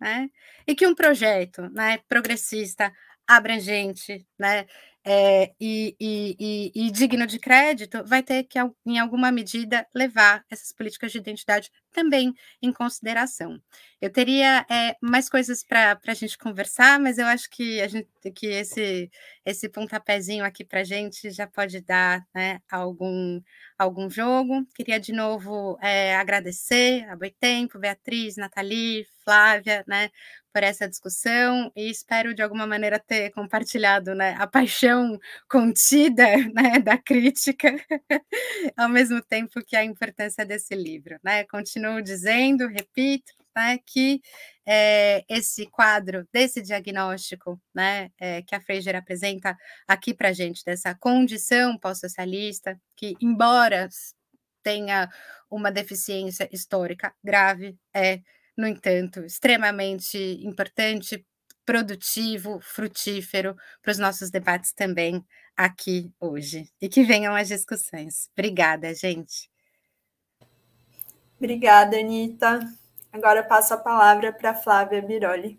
né? E que um projeto, né, progressista, abrangente, né, é, e, e, e, e digno de crédito, vai ter que, em alguma medida, levar essas políticas de identidade também em consideração. Eu teria é, mais coisas para a gente conversar, mas eu acho que, a gente, que esse, esse pontapézinho aqui para a gente já pode dar né, algum, algum jogo. Queria de novo é, agradecer a Boitempo, Beatriz, Nathalie, Flávia, né, por essa discussão e espero de alguma maneira ter compartilhado né, a paixão contida né, da crítica, ao mesmo tempo que a importância desse livro. Né? continuo dizendo, repito, né, que é, esse quadro desse diagnóstico né, é, que a Fraser apresenta aqui para gente, dessa condição pós-socialista, que embora tenha uma deficiência histórica grave, é, no entanto, extremamente importante, produtivo, frutífero para os nossos debates também aqui hoje. E que venham as discussões. Obrigada, gente. Obrigada, Anitta. Agora passo a palavra para Flávia Biroli.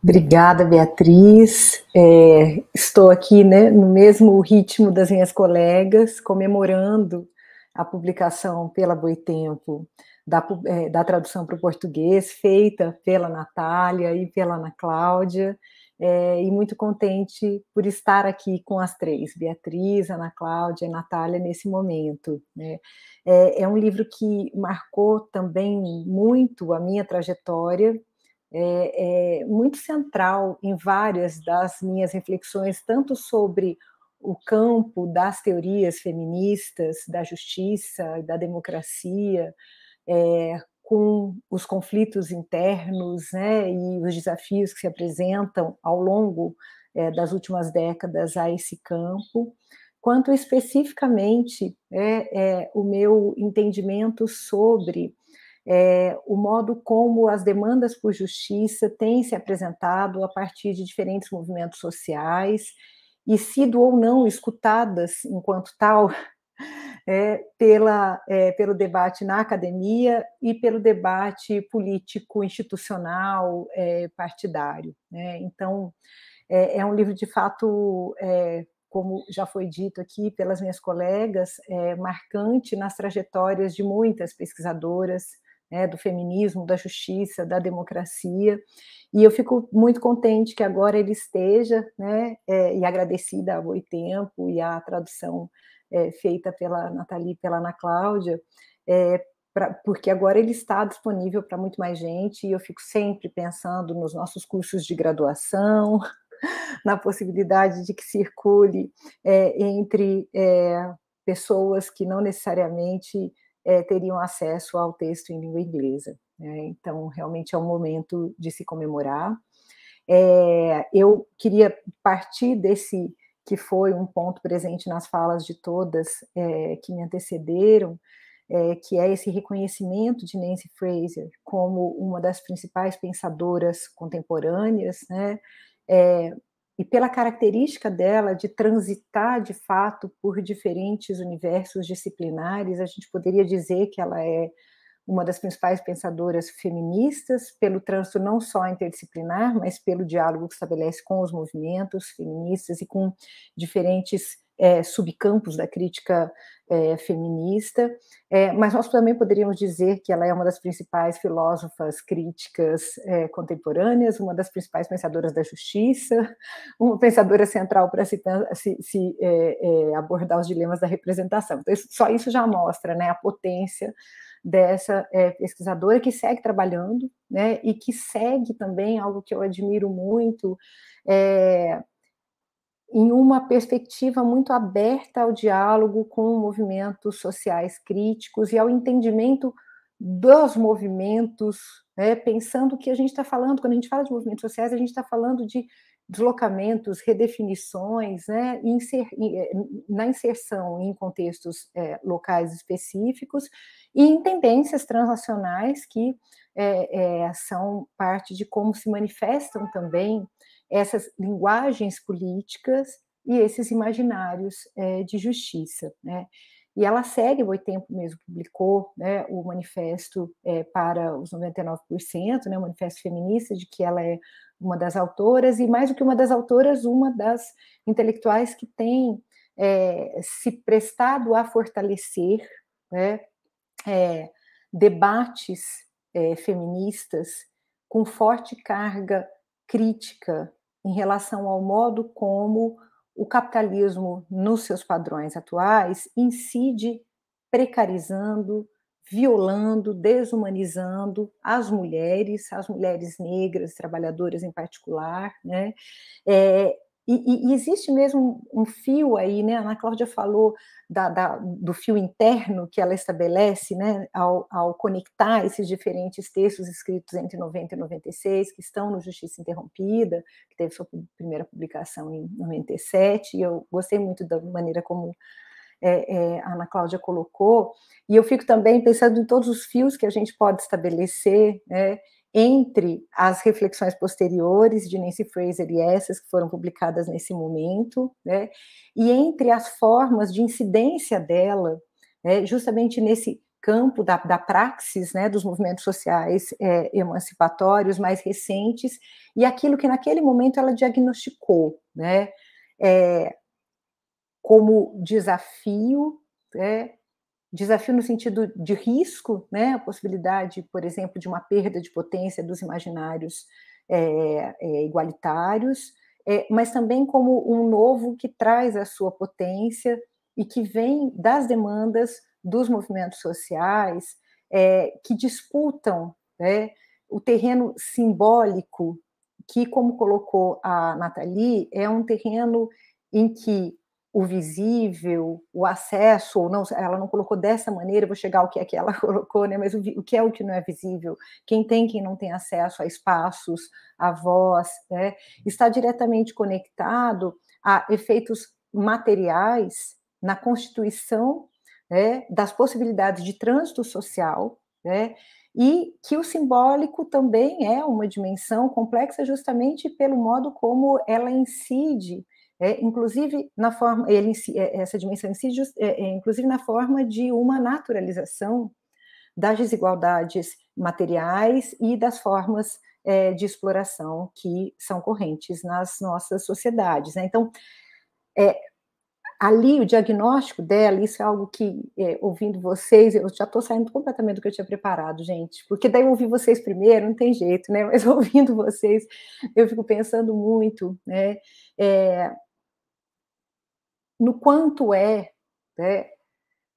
Obrigada, Beatriz. É, estou aqui né, no mesmo ritmo das minhas colegas, comemorando a publicação pela Boitempo da, é, da tradução para o português, feita pela Natália e pela Ana Cláudia é, e muito contente por estar aqui com as três, Beatriz, Ana Cláudia e Natália, nesse momento. Né? É, é, um livro que marcou também muito a minha trajetória, é, é muito central em várias das minhas reflexões, tanto sobre o campo das teorias feministas, da justiça, da democracia, é, com os conflitos internos né, e os desafios que se apresentam ao longo é, das últimas décadas a esse campo, quanto especificamente é, é o meu entendimento sobre é, o modo como as demandas por justiça têm se apresentado a partir de diferentes movimentos sociais e sido ou não escutadas enquanto tal é, pela, é, pelo debate na academia e pelo debate político, institucional, é, partidário. Né? Então, é, é um livro de fato, é, como já foi dito aqui pelas minhas colegas, é marcante nas trajetórias de muitas pesquisadoras. Né, do feminismo, da justiça, da democracia, e eu fico muito contente que agora ele esteja, né, e agradecida ao Boitempo e à tradução é, feita pela Nathalie e pela Ana Cláudia, é, pra, porque agora ele está disponível para muito mais gente, e eu fico sempre pensando nos nossos cursos de graduação, na possibilidade de que circule é, entre é, pessoas que não necessariamente é, teriam acesso ao texto em língua inglesa. Né? Então, realmente é um momento de se comemorar. É, eu queria partir desse que foi um ponto presente nas falas de todas é, que me antecederam, é, que é esse reconhecimento de Nancy Fraser como uma das principais pensadoras contemporâneas, né? É, e pela característica dela de transitar de fato por diferentes universos disciplinares, a gente poderia dizer que ela é uma das principais pensadoras feministas, pelo trânsito não só interdisciplinar, mas pelo diálogo que estabelece com os movimentos feministas e com diferentes é, subcampos da crítica é, feminista, é, mas nós também poderíamos dizer que ela é uma das principais filósofas críticas é, contemporâneas, uma das principais pensadoras da justiça, uma pensadora central para se, se é, é, abordar os dilemas da representação. Então, isso, só isso já mostra né, a potência dessa é, pesquisadora que segue trabalhando, né, e que segue também algo que eu admiro muito, é, em uma perspectiva muito aberta ao diálogo com movimentos sociais críticos e ao entendimento dos movimentos, né, pensando que a gente está falando, quando a gente fala de movimentos sociais, a gente está falando de deslocamentos, redefinições, né, inser, eh, na inserção em contextos é, locais específicos e em tendências transnacionais que é, é, são parte de como se manifestam também essas linguagens políticas e esses imaginários de justiça. Né. E ela segue, o Oitempo mesmo publicou né, o manifesto para os 99%, né, o manifesto feminista, de que ela é uma das autoras, e mais do que uma das autoras, uma das intelectuais que tem é, se prestado a fortalecer né, é, debates é, feministas com forte carga crítica em relação ao modo como o capitalismo, nos seus padrões atuais, incide precarizando, violando, desumanizando as mulheres, as mulheres negras, trabalhadoras em particular, né? É, e, e, existe mesmo um fio aí, né? A Ana Cláudia falou da, da, do fio interno que ela estabelece, né? Ao, ao, conectar esses diferentes textos escritos entre 90 e 96, que estão no Justiça Interrompida, que teve sua primeira publicação em 97, e eu gostei muito da maneira como é, é, a Ana Cláudia colocou, e eu fico também pensando em todos os fios que a gente pode estabelecer, né, entre as reflexões posteriores de Nancy Fraser e essas que foram publicadas nesse momento, né, e entre as formas de incidência dela, né, justamente nesse campo da, da praxis, né, dos movimentos sociais é, emancipatórios mais recentes, e aquilo que naquele momento ela diagnosticou, né, é, como desafio, né? desafio no sentido de risco, né? a possibilidade, por exemplo, de uma perda de potência dos imaginários é, é, igualitários, é, mas também como um novo que traz a sua potência e que vem das demandas dos movimentos sociais que disputam né, o terreno simbólico, que, como colocou a Nathalie, é um terreno em que o visível, o acesso, ou não, ela não colocou dessa maneira, vou chegar ao que é que ela colocou, né? Mas o, o que é o que não é visível? Quem tem, quem não tem acesso a espaços, a voz, né? Está diretamente conectado a efeitos materiais na constituição né, das possibilidades de trânsito social, né? E que o simbólico também é uma dimensão complexa justamente pelo modo como ela incide é, inclusive na forma ele, é, essa dimensão incide, é, é, inclusive na forma de uma naturalização das desigualdades materiais e das formas é, de exploração que são correntes nas nossas sociedades. Né? Então, é, ali o diagnóstico dela, isso é algo que, é, ouvindo vocês, eu já estou saindo completamente do que eu tinha preparado, gente, porque daí eu ouvi vocês primeiro, não tem jeito, né? Mas ouvindo vocês, eu fico pensando muito, né? no quanto é, né,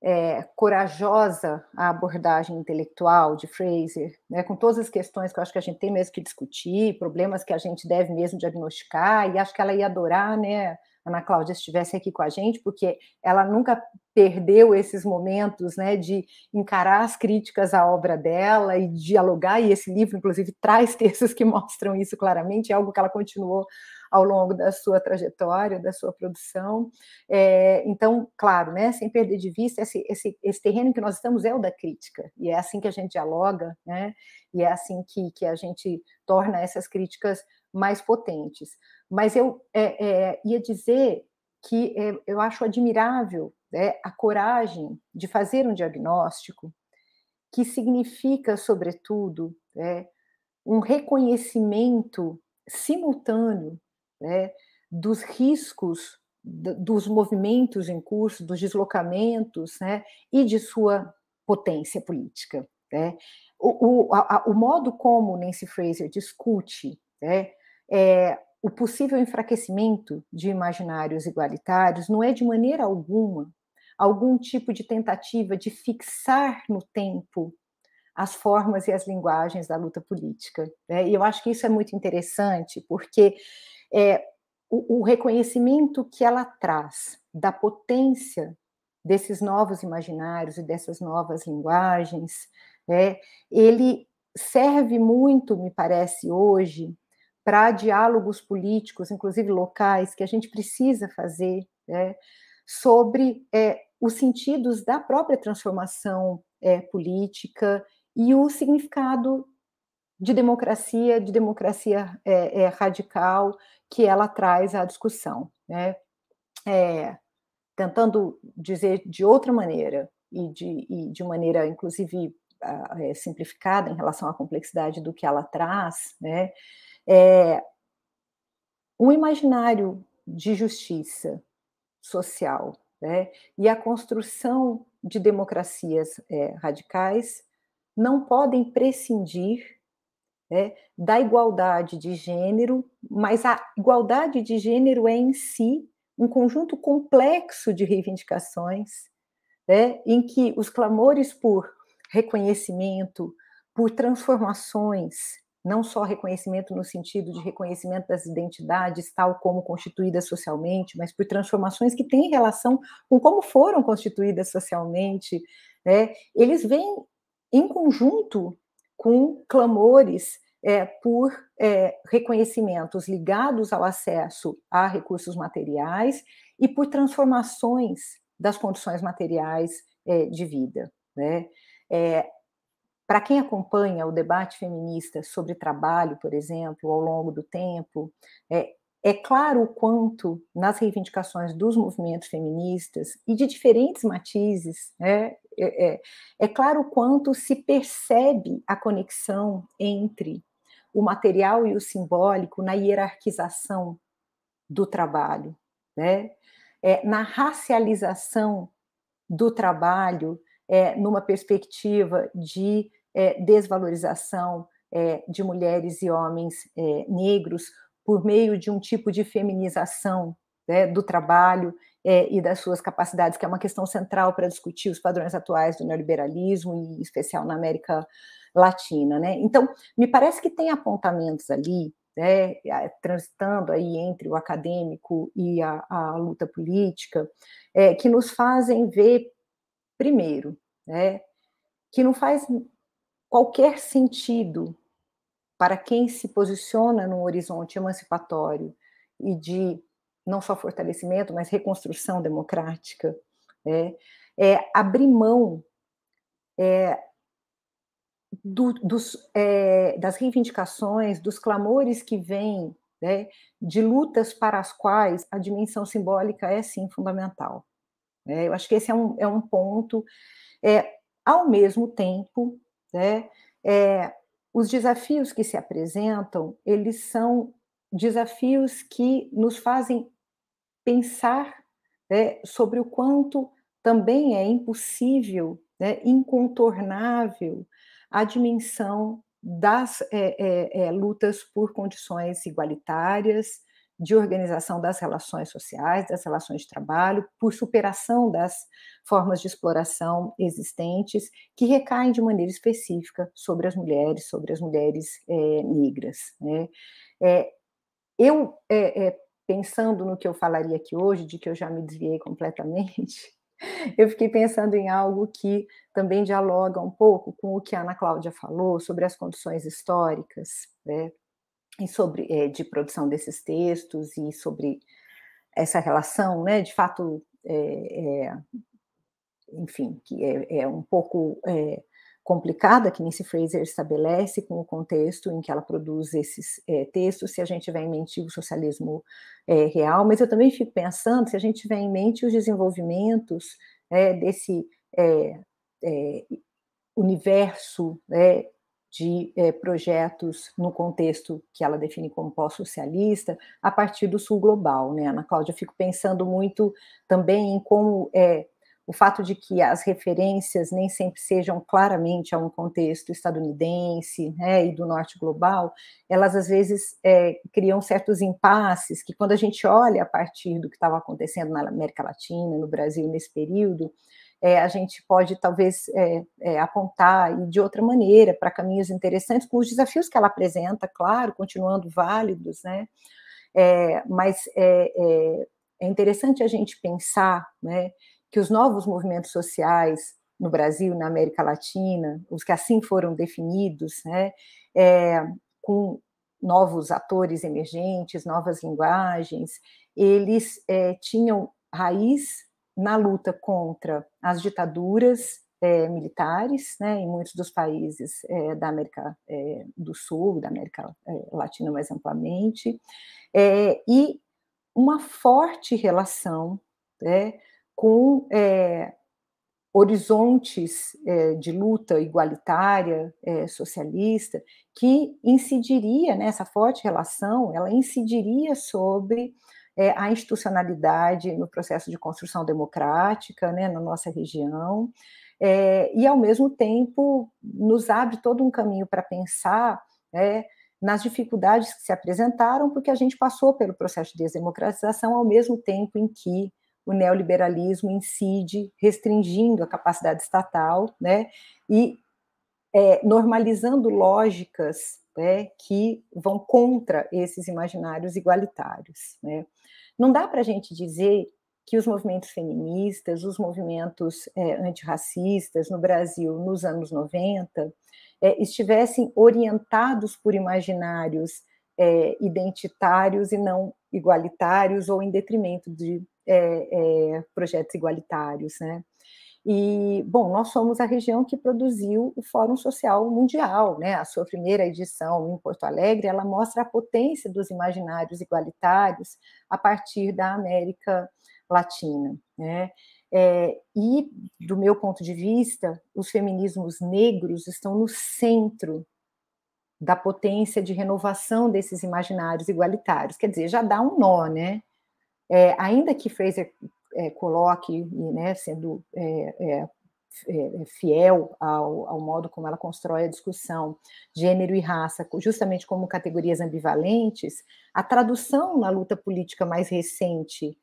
é, corajosa a abordagem intelectual de Fraser, né, com todas as questões que eu acho que a gente tem mesmo que discutir, problemas que a gente deve mesmo diagnosticar, e acho que ela ia adorar, né, Ana Cláudia, estivesse aqui com a gente, porque ela nunca perdeu esses momentos, né, de encarar as críticas à obra dela e dialogar, e esse livro, inclusive, traz textos que mostram isso claramente, é algo que ela continuou ao longo da sua trajetória, da sua produção. É, então, claro, né, sem perder de vista, esse, esse, esse terreno que nós estamos é o da crítica, e é assim que a gente dialoga, né, e é assim que, que a gente torna essas críticas mais potentes. Mas eu é, é, ia dizer que é, eu acho admirável né, a coragem de fazer um diagnóstico que significa, sobretudo, né, um reconhecimento simultâneo né, dos riscos dos movimentos em curso, dos deslocamentos né, e de sua potência política. Né? O, o, a, o, modo como Nancy Fraser discute né, é, o possível enfraquecimento de imaginários igualitários não é de maneira alguma algum tipo de tentativa de fixar no tempo as formas e as linguagens da luta política. Né? E eu acho que isso é muito interessante, porque é, o, o reconhecimento que ela traz da potência desses novos imaginários e dessas novas linguagens, né, ele serve muito, me parece, hoje, para diálogos políticos, inclusive locais, que a gente precisa fazer né, sobre é, os sentidos da própria transformação é, política e o significado de democracia, de democracia é, é, radical, que ela traz à discussão. Né? É, tentando dizer de outra maneira, e de, e de maneira, inclusive, é, simplificada em relação à complexidade do que ela traz, né? é um imaginário de justiça social né? e a construção de democracias é, radicais não podem prescindir né, da igualdade de gênero, mas a igualdade de gênero é em si um conjunto complexo de reivindicações, né, em que os clamores por reconhecimento, por transformações, não só reconhecimento no sentido de reconhecimento das identidades, tal como constituídas socialmente, mas por transformações que têm relação com como foram constituídas socialmente, né? eles vêm em conjunto com clamores é, por é, reconhecimentos ligados ao acesso a recursos materiais e por transformações das condições materiais é, de vida. Né? É, Para quem acompanha o debate feminista sobre trabalho, por exemplo, ao longo do tempo, é, é claro o quanto nas reivindicações dos movimentos feministas e de diferentes matizes, né, é, é, é, claro o quanto se percebe a conexão entre o material e o simbólico na hierarquização do trabalho, né? É, na racialização do trabalho, é, numa perspectiva de é, desvalorização é, de mulheres e homens é, negros por meio de um tipo de feminização né, do trabalho é, e das suas capacidades, que é uma questão central para discutir os padrões atuais do neoliberalismo, em especial na América Latina. Né? Então, me parece que tem apontamentos ali, né, transitando aí entre o acadêmico e a, a luta política, é, que nos fazem ver, primeiro, né, que não faz qualquer sentido para quem se posiciona num horizonte emancipatório e de não só fortalecimento, mas reconstrução democrática, né? é, abrir mão é, do, dos, é, das reivindicações, dos clamores que vêm, né, de lutas para as quais a dimensão simbólica é sim fundamental. Né? Eu acho que esse é um, é um ponto. É, ao mesmo tempo, né, é, os desafios que se apresentam, eles são desafios que nos fazem pensar né, sobre o quanto também é impossível, né, incontornável, a dimensão das é, é, é, lutas por condições igualitárias, de organização das relações sociais, das relações de trabalho, por superação das formas de exploração existentes, que recaem de maneira específica sobre as mulheres, sobre as mulheres eh, negras. Né? Eh, eu eh, pensando no que eu falaria aqui hoje, de que eu já me desviei completamente, eu fiquei pensando em algo que também dialoga um pouco com o que a Ana Cláudia falou sobre as condições históricas, né? E sobre é, de produção desses textos e sobre essa relação, né? De fato, é, é, enfim, que é, é um pouco é, complicada que Nancy Fraser estabelece com o contexto em que ela produz esses é, textos, se a gente tiver em mente o socialismo é, real, mas eu também fico pensando se a gente tiver em mente os desenvolvimentos é, desse eh, universo né, de projetos no contexto que ela define como pós-socialista, a partir do sul global. Né, Ana Cláudia, eu fico pensando muito também em como é, o fato de que as referências nem sempre sejam claramente a um contexto estadunidense né, e do norte global, elas às vezes é, criam certos impasses que, quando a gente olha a partir do que estava acontecendo na América Latina, no Brasil nesse período, é, a gente pode talvez é, é apontar e de outra maneira para caminhos interessantes, com os desafios que ela apresenta, claro, continuando válidos, né? É, mas é, é interessante a gente pensar, né? que os novos movimentos sociais no Brasil, na América Latina, os que assim foram definidos, né, é, com novos atores emergentes, novas linguagens, eles é, tinham raiz na luta contra as ditaduras é, militares, né, em muitos dos países é, da América é, do Sul, da América é, Latina mais amplamente, e uma forte relação né, com é, horizontes é, de luta igualitária, é, socialista, que incidiria, né, forte relação, ela incidiria sobre é, a institucionalidade no processo de construção democrática né, na nossa região, é, e, ao mesmo tempo, nos abre todo um caminho para pensar é, nas dificuldades que se apresentaram, porque a gente passou pelo processo de desdemocratização ao mesmo tempo em que o neoliberalismo incide, restringindo a capacidade estatal, né, e é, normalizando lógicas né, que vão contra esses imaginários igualitários. Né. Não dá para a gente dizer que os movimentos feministas, os movimentos é, antirracistas no Brasil nos anos 90 é, estivessem orientados por imaginários é, identitários e não igualitários ou em detrimento de é, é, projetos igualitários, né? E, bom, nós somos a região que produziu o Fórum Social Mundial, né? A sua primeira edição em Porto Alegre, ela mostra a potência dos imaginários igualitários a partir da América Latina, né? É, e, do meu ponto de vista, os feminismos negros estão no centro da potência de renovação desses imaginários igualitários. Quer dizer, já dá um nó, né? É, ainda que Fraser é, coloque, né, sendo é, é, é, é, fiel ao, ao, modo como ela constrói a discussão gênero e raça, justamente como categorias ambivalentes, a tradução na luta política mais recente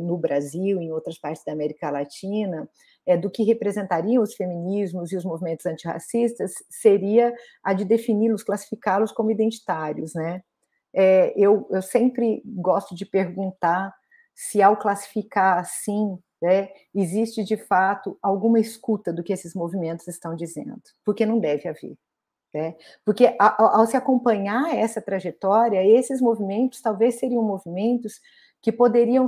no Brasil, em outras partes da América Latina, do que representariam os feminismos e os movimentos antirracistas seria a de defini-los, classificá-los como identitários, né? é, eu, eu sempre gosto de perguntar se, ao classificar assim, né, existe de fato alguma escuta do que esses movimentos estão dizendo, porque não deve haver. Né? Porque ao, ao se acompanhar essa trajetória, esses movimentos talvez seriam movimentos que poderiam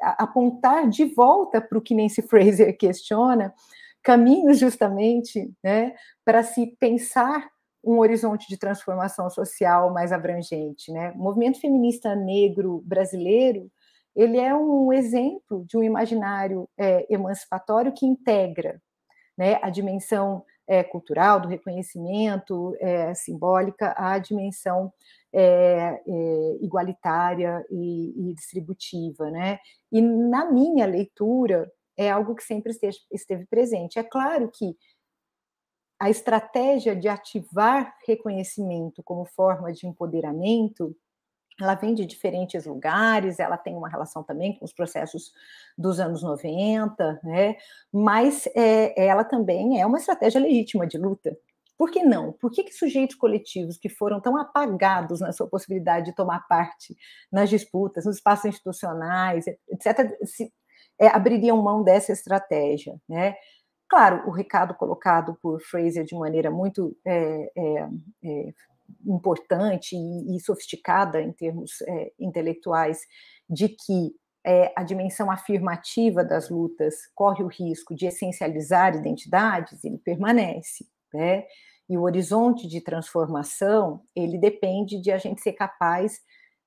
apontar de volta para o que Nancy Fraser questiona, caminhos justamente né, para se pensar um horizonte de transformação social mais abrangente. Né? O movimento feminista negro brasileiro ele é um exemplo de um imaginário é, emancipatório que integra né, a dimensão é, cultural, do reconhecimento é, simbólica, à dimensão é, é, igualitária e, e, distributiva. Né? E, na minha leitura, é algo que sempre esteve presente. É claro que a estratégia de ativar reconhecimento como forma de empoderamento, ela vem de diferentes lugares, ela tem uma relação também com os processos dos anos 90, né? mas é, ela também é uma estratégia legítima de luta. Por que não? Por que, que sujeitos coletivos que foram tão apagados na sua possibilidade de tomar parte nas disputas, nos espaços institucionais, etc., se, é, abririam mão dessa estratégia? Né? Claro, o recado colocado por Fraser de maneira muito é, é, é, importante e, e, sofisticada em termos é, intelectuais, de que é, a dimensão afirmativa das lutas corre o risco de essencializar identidades, ele permanece. Né? E o horizonte de transformação, ele depende de a gente ser capaz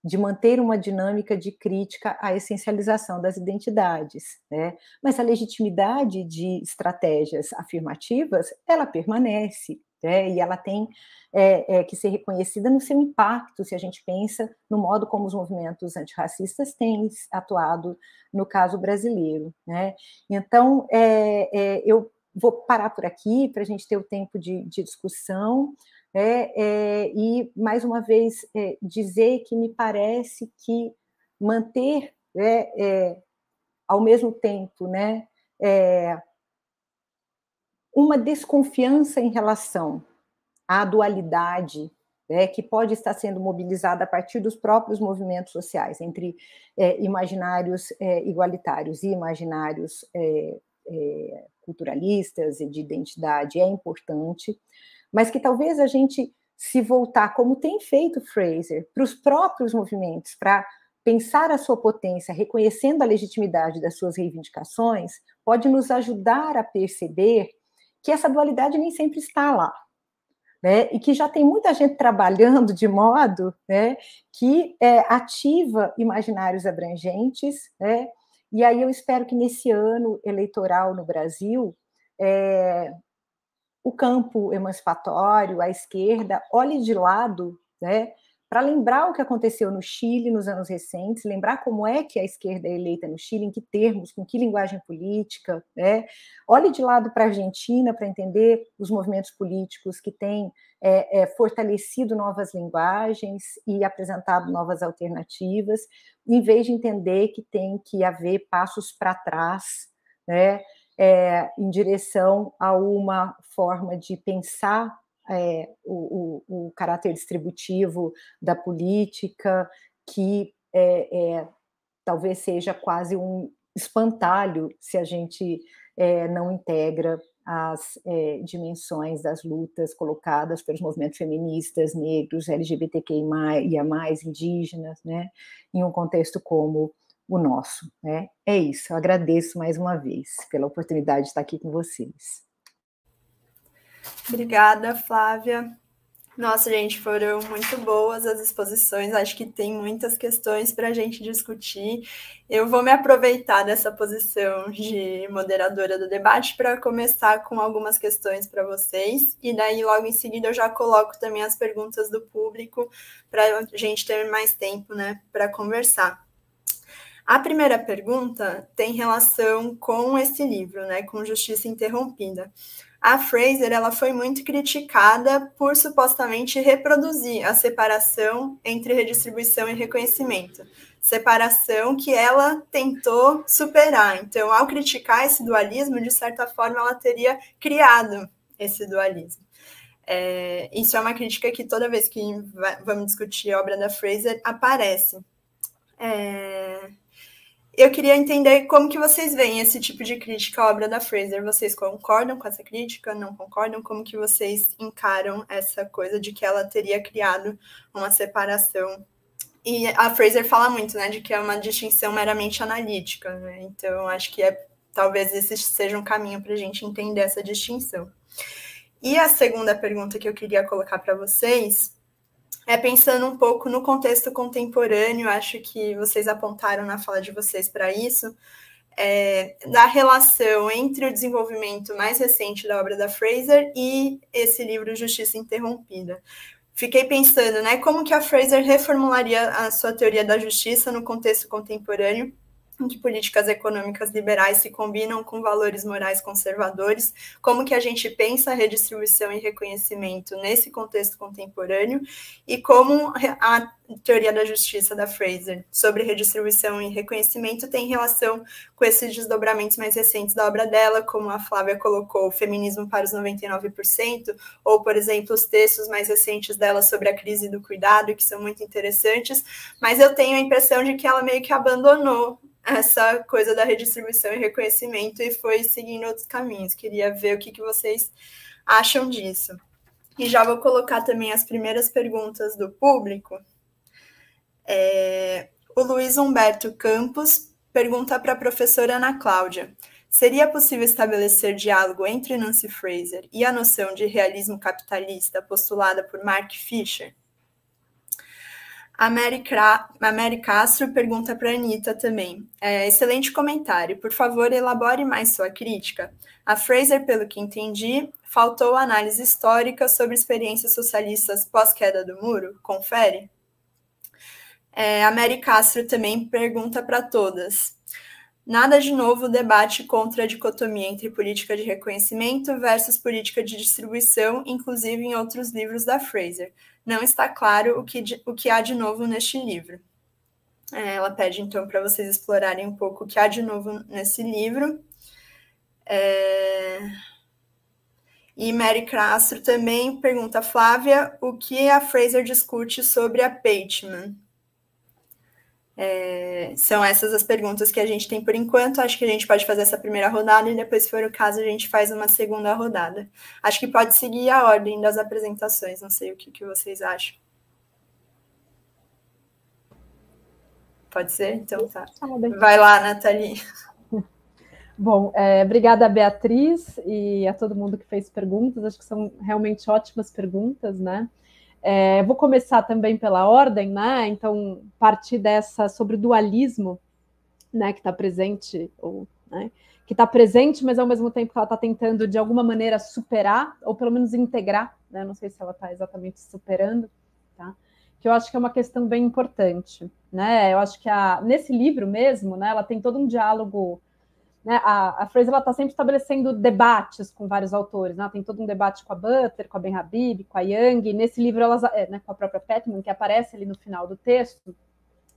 de manter uma dinâmica de crítica à essencialização das identidades, né? Mas a legitimidade de estratégias afirmativas, ela permanece, né? E ela tem é, é, que ser reconhecida no seu impacto, se a gente pensa no modo como os movimentos antirracistas têm atuado no caso brasileiro, né? Então, é, é eu vou parar por aqui para a gente ter o tempo de, de discussão. É, é, e, mais uma vez, é, dizer que me parece que manter, né, é, ao mesmo tempo, né, é, uma desconfiança em relação à dualidade né, que pode estar sendo mobilizada a partir dos próprios movimentos sociais, entre é, imaginários é, igualitários e imaginários é, é culturalistas e de identidade, é importante mas que talvez a gente se voltar, como tem feito Fraser, para os próprios movimentos, para pensar a sua potência, reconhecendo a legitimidade das suas reivindicações, pode nos ajudar a perceber que essa dualidade nem sempre está lá. Né? E que já tem muita gente trabalhando de modo né, que é, ativa imaginários abrangentes. Né? E aí eu espero que nesse ano eleitoral no Brasil é, o campo emancipatório, a esquerda, olhe de lado, né, para lembrar o que aconteceu no Chile nos anos recentes, lembrar como é que a esquerda é eleita no Chile, em que termos, com que linguagem política, né? Olhe de lado para a Argentina para entender os movimentos políticos que têm é, é, fortalecido novas linguagens e apresentado novas alternativas, em vez de entender que tem que haver passos para trás, né? é, em direção a uma forma de pensar é, o, o, o, caráter distributivo da política, que é, é talvez seja quase um espantalho se a gente é, não integra as é, dimensões das lutas colocadas pelos movimentos feministas, negros, LGBTQIA, indígenas, né, em um contexto como o nosso. Né? É isso, eu agradeço mais uma vez pela oportunidade de estar aqui com vocês. Obrigada, Flávia. Nossa, gente, foram muito boas as exposições. Acho que tem muitas questões para a gente discutir. Eu vou me aproveitar dessa posição de moderadora do debate para começar com algumas questões para vocês. E daí, logo em seguida, eu já coloco também as perguntas do público para a gente ter mais tempo né, para conversar. A primeira pergunta tem relação com esse livro, né, com Justiça Interrompida. A Fraser ela foi muito criticada por supostamente reproduzir a separação entre redistribuição e reconhecimento, separação que ela tentou superar. Então, ao criticar esse dualismo, de certa forma, ela teria criado esse dualismo. É, isso é uma crítica que toda vez que vamos discutir a obra da Fraser aparece. É... Eu queria entender como que vocês veem esse tipo de crítica à obra da Fraser. Vocês concordam com essa crítica? Não concordam? Como que vocês encaram essa coisa de que ela teria criado uma separação? E a Fraser fala muito, né, de que é uma distinção meramente analítica, né? Então, acho que é talvez esse seja um caminho para a gente entender essa distinção. E a segunda pergunta que eu queria colocar para vocês é, pensando um pouco no contexto contemporâneo, acho que vocês apontaram na fala de vocês para isso, é, da relação entre o desenvolvimento mais recente da obra da Fraser e esse livro Justiça Interrompida. Fiquei pensando, né, como que a Fraser reformularia a sua teoria da justiça no contexto contemporâneo em que políticas econômicas liberais se combinam com valores morais conservadores, como que a gente pensa a redistribuição e reconhecimento nesse contexto contemporâneo e como a teoria da justiça da Fraser sobre redistribuição e reconhecimento tem relação com esses desdobramentos mais recentes da obra dela, como a Flávia colocou, Feminismo para os 99%, ou, por exemplo, os textos mais recentes dela sobre a crise do cuidado, que são muito interessantes, mas eu tenho a impressão de que ela meio que abandonou essa coisa da redistribuição e reconhecimento e foi seguindo outros caminhos. Queria ver o que, que vocês acham disso. E já vou colocar também as primeiras perguntas do público. É, o Luiz Humberto Campos pergunta para a professora Ana Cláudia: seria possível estabelecer diálogo entre Nancy Fraser e a noção de realismo capitalista postulada por Mark Fisher? A Mary, Cra a Mary Castro pergunta para a Anitta também. É, excelente comentário. Por favor, elabore mais sua crítica. A Fraser, pelo que entendi, faltou análise histórica sobre experiências socialistas pós-queda do muro. Confere. É, a Mary Castro também pergunta para todas. Nada de novo o debate contra a dicotomia entre política de reconhecimento versus política de distribuição, inclusive em outros livros da Fraser não está claro o que, o que há de novo neste livro. É, ela pede, então, para vocês explorarem um pouco o que há de novo nesse livro. É... E Mary Castro também pergunta Flávia o que a Fraser discute sobre a Pateman. É, são essas as perguntas que a gente tem por enquanto. Acho que a gente pode fazer essa primeira rodada e depois, se for o caso, a gente faz uma segunda rodada. Acho que pode seguir a ordem das apresentações, não sei o que, que vocês acham. Pode ser? Então tá. Vai lá, Nathalie. Bom, é, obrigada, Beatriz, e a todo mundo que fez perguntas. Acho que são realmente ótimas perguntas, né? É, vou começar também pela ordem, né? Então, partir dessa sobre o dualismo, né, que está presente, ou né, que está presente, mas ao mesmo tempo que ela está tentando de alguma maneira superar, ou pelo menos integrar, né? Não sei se ela está exatamente superando, tá? Que eu acho que é uma questão bem importante, né? Eu acho que a, nesse livro mesmo, né, ela tem todo um diálogo né, a, a Fraser está sempre estabelecendo debates com vários autores, né? ela tem todo um debate com a Butter, com a Ben Habib, com a Young, nesse livro elas, é, né, com a própria Petman, que aparece ali no final do texto,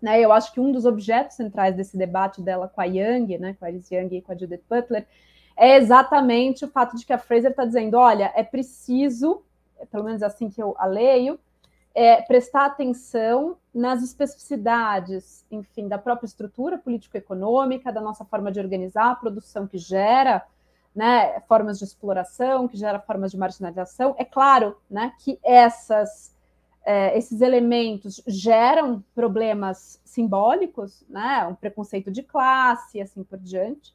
né, eu acho que um dos objetos centrais desse debate dela com a Young, né, com a Alice Young e com a Judith Butler, é exatamente o fato de que a Fraser está dizendo, olha, é preciso, pelo menos assim que eu a leio, é, prestar atenção nas especificidades, enfim, da própria estrutura político-econômica, da nossa forma de organizar a produção que gera né, formas de exploração, que gera formas de marginalização. É claro né, que essas, é, esses elementos geram problemas simbólicos, né, um preconceito de classe e assim por diante,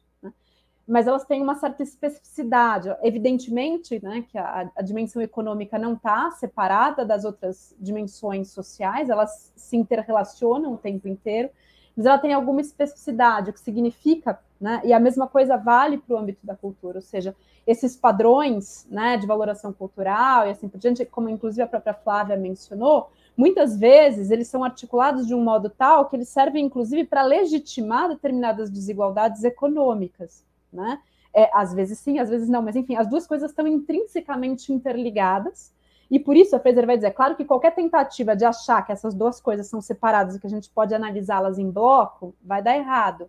mas elas têm uma certa especificidade. Evidentemente, né, que a, a dimensão econômica não está separada das outras dimensões sociais, elas se interrelacionam o tempo inteiro, mas ela tem alguma especificidade, o que significa, né, e a mesma coisa vale para o âmbito da cultura, ou seja, esses padrões né, de valoração cultural e assim por diante, como inclusive a própria Flávia mencionou, muitas vezes eles são articulados de um modo tal que eles servem, inclusive, para legitimar determinadas desigualdades econômicas né? É, às vezes sim, às vezes não, mas enfim, as duas coisas estão intrinsecamente interligadas. E por isso a Fraser vai dizer, é claro que qualquer tentativa de achar que essas duas coisas são separadas e que a gente pode analisá-las em bloco, vai dar errado.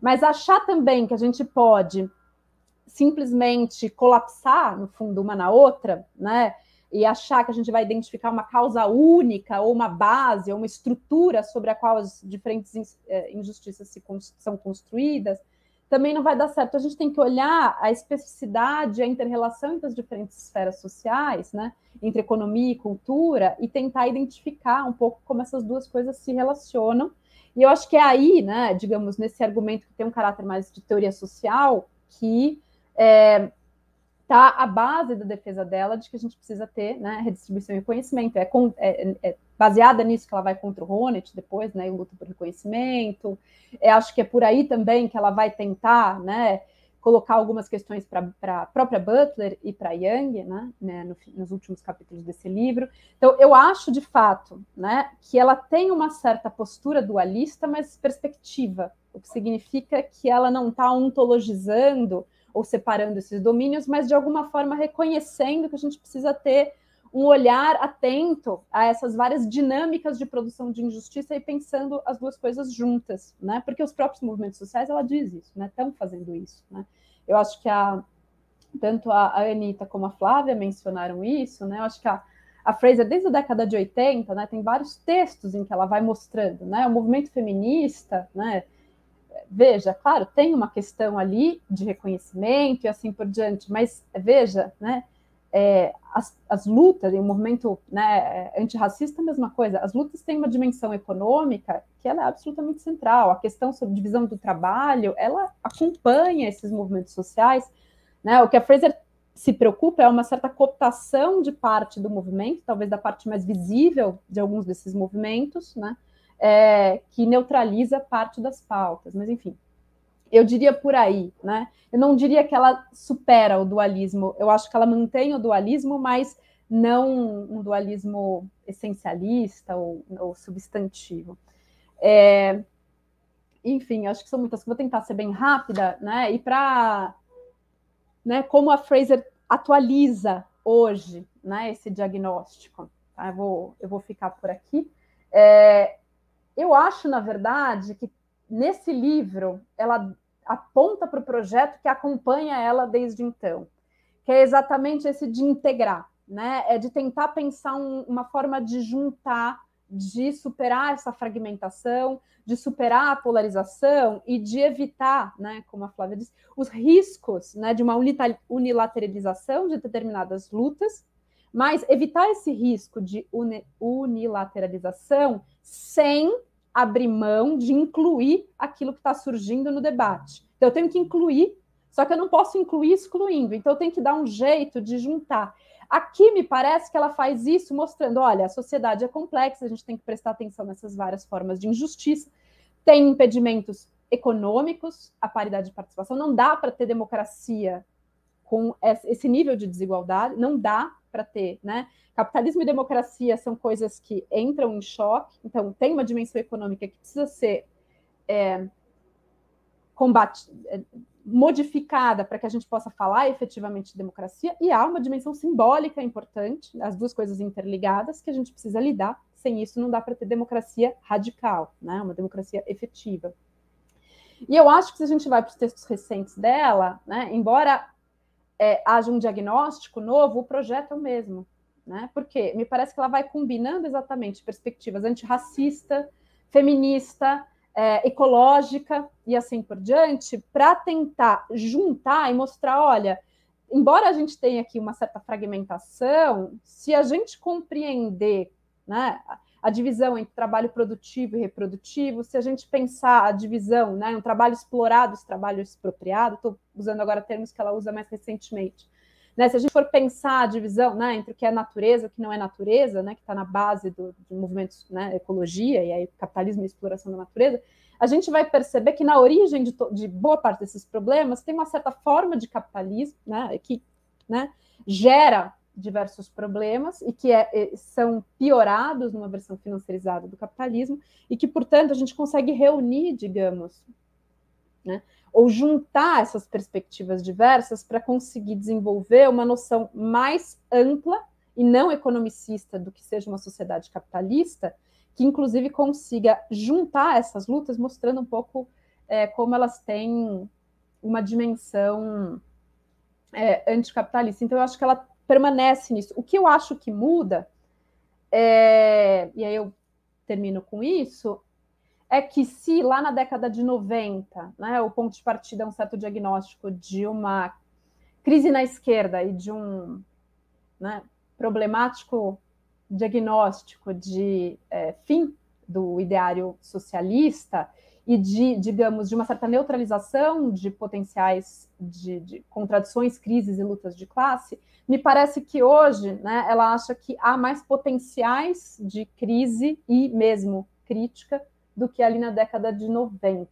Mas achar também que a gente pode simplesmente colapsar, no fundo, uma na outra, né? E achar que a gente vai identificar uma causa única, ou uma base, ou uma estrutura sobre a qual as diferentes eh, injustiças se, são construídas, também não vai dar certo. A gente tem que olhar a especificidade, a interrelação entre as diferentes esferas sociais, né, entre economia e cultura, e tentar identificar um pouco como essas duas coisas se relacionam. E eu acho que é aí, né, digamos, nesse argumento que tem um caráter mais de teoria social, que é, tá a base da defesa dela de que a gente precisa ter né, redistribuição e conhecimento. É, com, é, é, é, baseada nisso que ela vai contra o Honneth depois, né, e luta por reconhecimento. É, acho que é por aí também que ela vai tentar né, colocar algumas questões para a própria Butler e para Young, né, né no, nos últimos capítulos desse livro. Então, eu acho, de fato, né, que ela tem uma certa postura dualista, mas perspectiva, o que significa que ela não está ontologizando ou separando esses domínios, mas de alguma forma reconhecendo que a gente precisa ter um olhar atento a essas várias dinâmicas de produção de injustiça e pensando as duas coisas juntas, né? Porque os próprios movimentos sociais, ela diz isso, né? Estão fazendo isso, né? Eu acho que a tanto a, a Anitta como a Flávia mencionaram isso, né? Eu acho que a, a Fraser, desde a década de 80, né, tem vários textos em que ela vai mostrando, né? O movimento feminista, né? veja, claro, tem uma questão ali de reconhecimento e assim por diante, mas veja, né? É, as, as, lutas, o movimento né, antirracista, a mesma coisa, as lutas têm uma dimensão econômica que ela é absolutamente central, a questão sobre divisão do trabalho, ela acompanha esses movimentos sociais, né, o que a Fraser se preocupa é uma certa cooptação de parte do movimento, talvez da parte mais visível de alguns desses movimentos, né, é, que neutraliza parte das pautas, mas enfim. Eu diria por aí, né? Eu não diria que ela supera o dualismo, eu acho que ela mantém o dualismo, mas não um dualismo essencialista ou, ou substantivo. É, enfim, acho que são muitas. Vou tentar ser bem rápida, né? E para né, como a Fraser atualiza hoje né, esse diagnóstico. Tá? Eu, vou, eu vou ficar por aqui. É, eu acho, na verdade, que nesse livro ela aponta para o projeto que acompanha ela desde então, que é exatamente esse de integrar, né? É de tentar pensar um, uma forma de juntar, de superar essa fragmentação, de superar a polarização e de evitar, né, como a Flávia disse, os riscos né, de uma unilateralização de determinadas lutas, mas evitar esse risco de unilateralização sem abrir mão de incluir aquilo que está surgindo no debate. Então, eu tenho que incluir, só que eu não posso incluir excluindo, então, eu tenho que dar um jeito de juntar. Aqui me parece que ela faz isso mostrando: olha, a sociedade é complexa, a gente tem que prestar atenção nessas várias formas de injustiça, tem impedimentos econômicos, a paridade de participação, não dá para ter democracia com esse nível de desigualdade, não dá, para ter, né? Capitalismo e democracia são coisas que entram em choque, então tem uma dimensão econômica que precisa ser é, combate, é, modificada para que a gente possa falar efetivamente de democracia, e há uma dimensão simbólica importante, as duas coisas interligadas, que a gente precisa lidar. Sem isso, não dá para ter democracia radical, né? uma democracia efetiva. E eu acho que se a gente vai para os textos recentes dela, né, embora é, haja um diagnóstico novo, o projeto é o mesmo. Né? Porque me parece que ela vai combinando exatamente perspectivas antirracista, feminista, é, ecológica e assim por diante, para tentar juntar e mostrar: olha, embora a gente tenha aqui uma certa fragmentação, se a gente compreender né, a divisão entre trabalho produtivo e reprodutivo, se a gente pensar a divisão, né, um trabalho explorado, esse trabalho expropriado, estou usando agora termos que ela usa mais recentemente. Né, se a gente for pensar a divisão né, entre o que é natureza e o que não é natureza, né, que está na base do, do movimento né, ecologia e aí capitalismo e exploração da natureza, a gente vai perceber que na origem de, de boa parte desses problemas tem uma certa forma de capitalismo né, que né, gera diversos problemas e que é, é são piorados numa versão financeirizada do capitalismo e que, portanto, a gente consegue reunir, digamos, né, ou juntar essas perspectivas diversas para conseguir desenvolver uma noção mais ampla e não economicista do que seja uma sociedade capitalista, que inclusive consiga juntar essas lutas, mostrando um pouco é, como elas têm uma dimensão é, anticapitalista. Então, eu acho que ela permanece nisso. O que eu acho que muda, é, e aí eu termino com isso, é que se lá na década de 90, né, o ponto de partida é um certo diagnóstico de uma crise na esquerda e de um né, problemático diagnóstico de é, fim do ideário socialista e de, digamos, de uma certa neutralização de potenciais de, de contradições, crises e lutas de classe, me parece que hoje né, ela acha que há mais potenciais de crise e mesmo crítica do que ali na década de 90.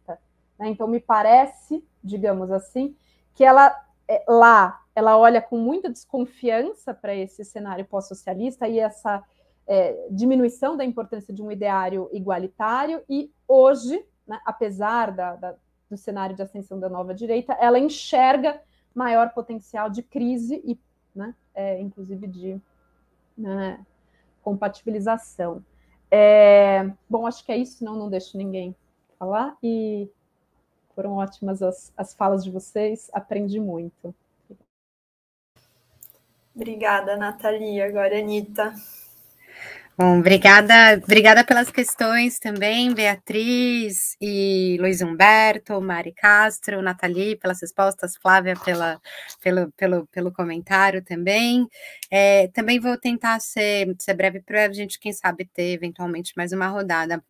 Né? Então, me parece, digamos assim, que ela é, lá ela olha com muita desconfiança para esse cenário pós-socialista e essa é, diminuição da importância de um ideário igualitário, e hoje né, apesar da, da, do cenário de ascensão da nova direita, ela enxerga maior potencial de crise e, né, é, inclusive, de né, compatibilização. É, bom, acho que é isso, não, não deixo ninguém falar. E foram ótimas as, as falas de vocês, aprendi muito. Obrigada, Nathalie. Agora, Anitta. Bom, obrigada, obrigada pelas questões também, Beatriz e Luiz Humberto, Mari Castro, Nathalie, pelas respostas, Flávia, pela, pelo, pelo, pelo comentário também. É, também vou tentar ser, ser breve para a gente, quem sabe, ter eventualmente mais uma rodada.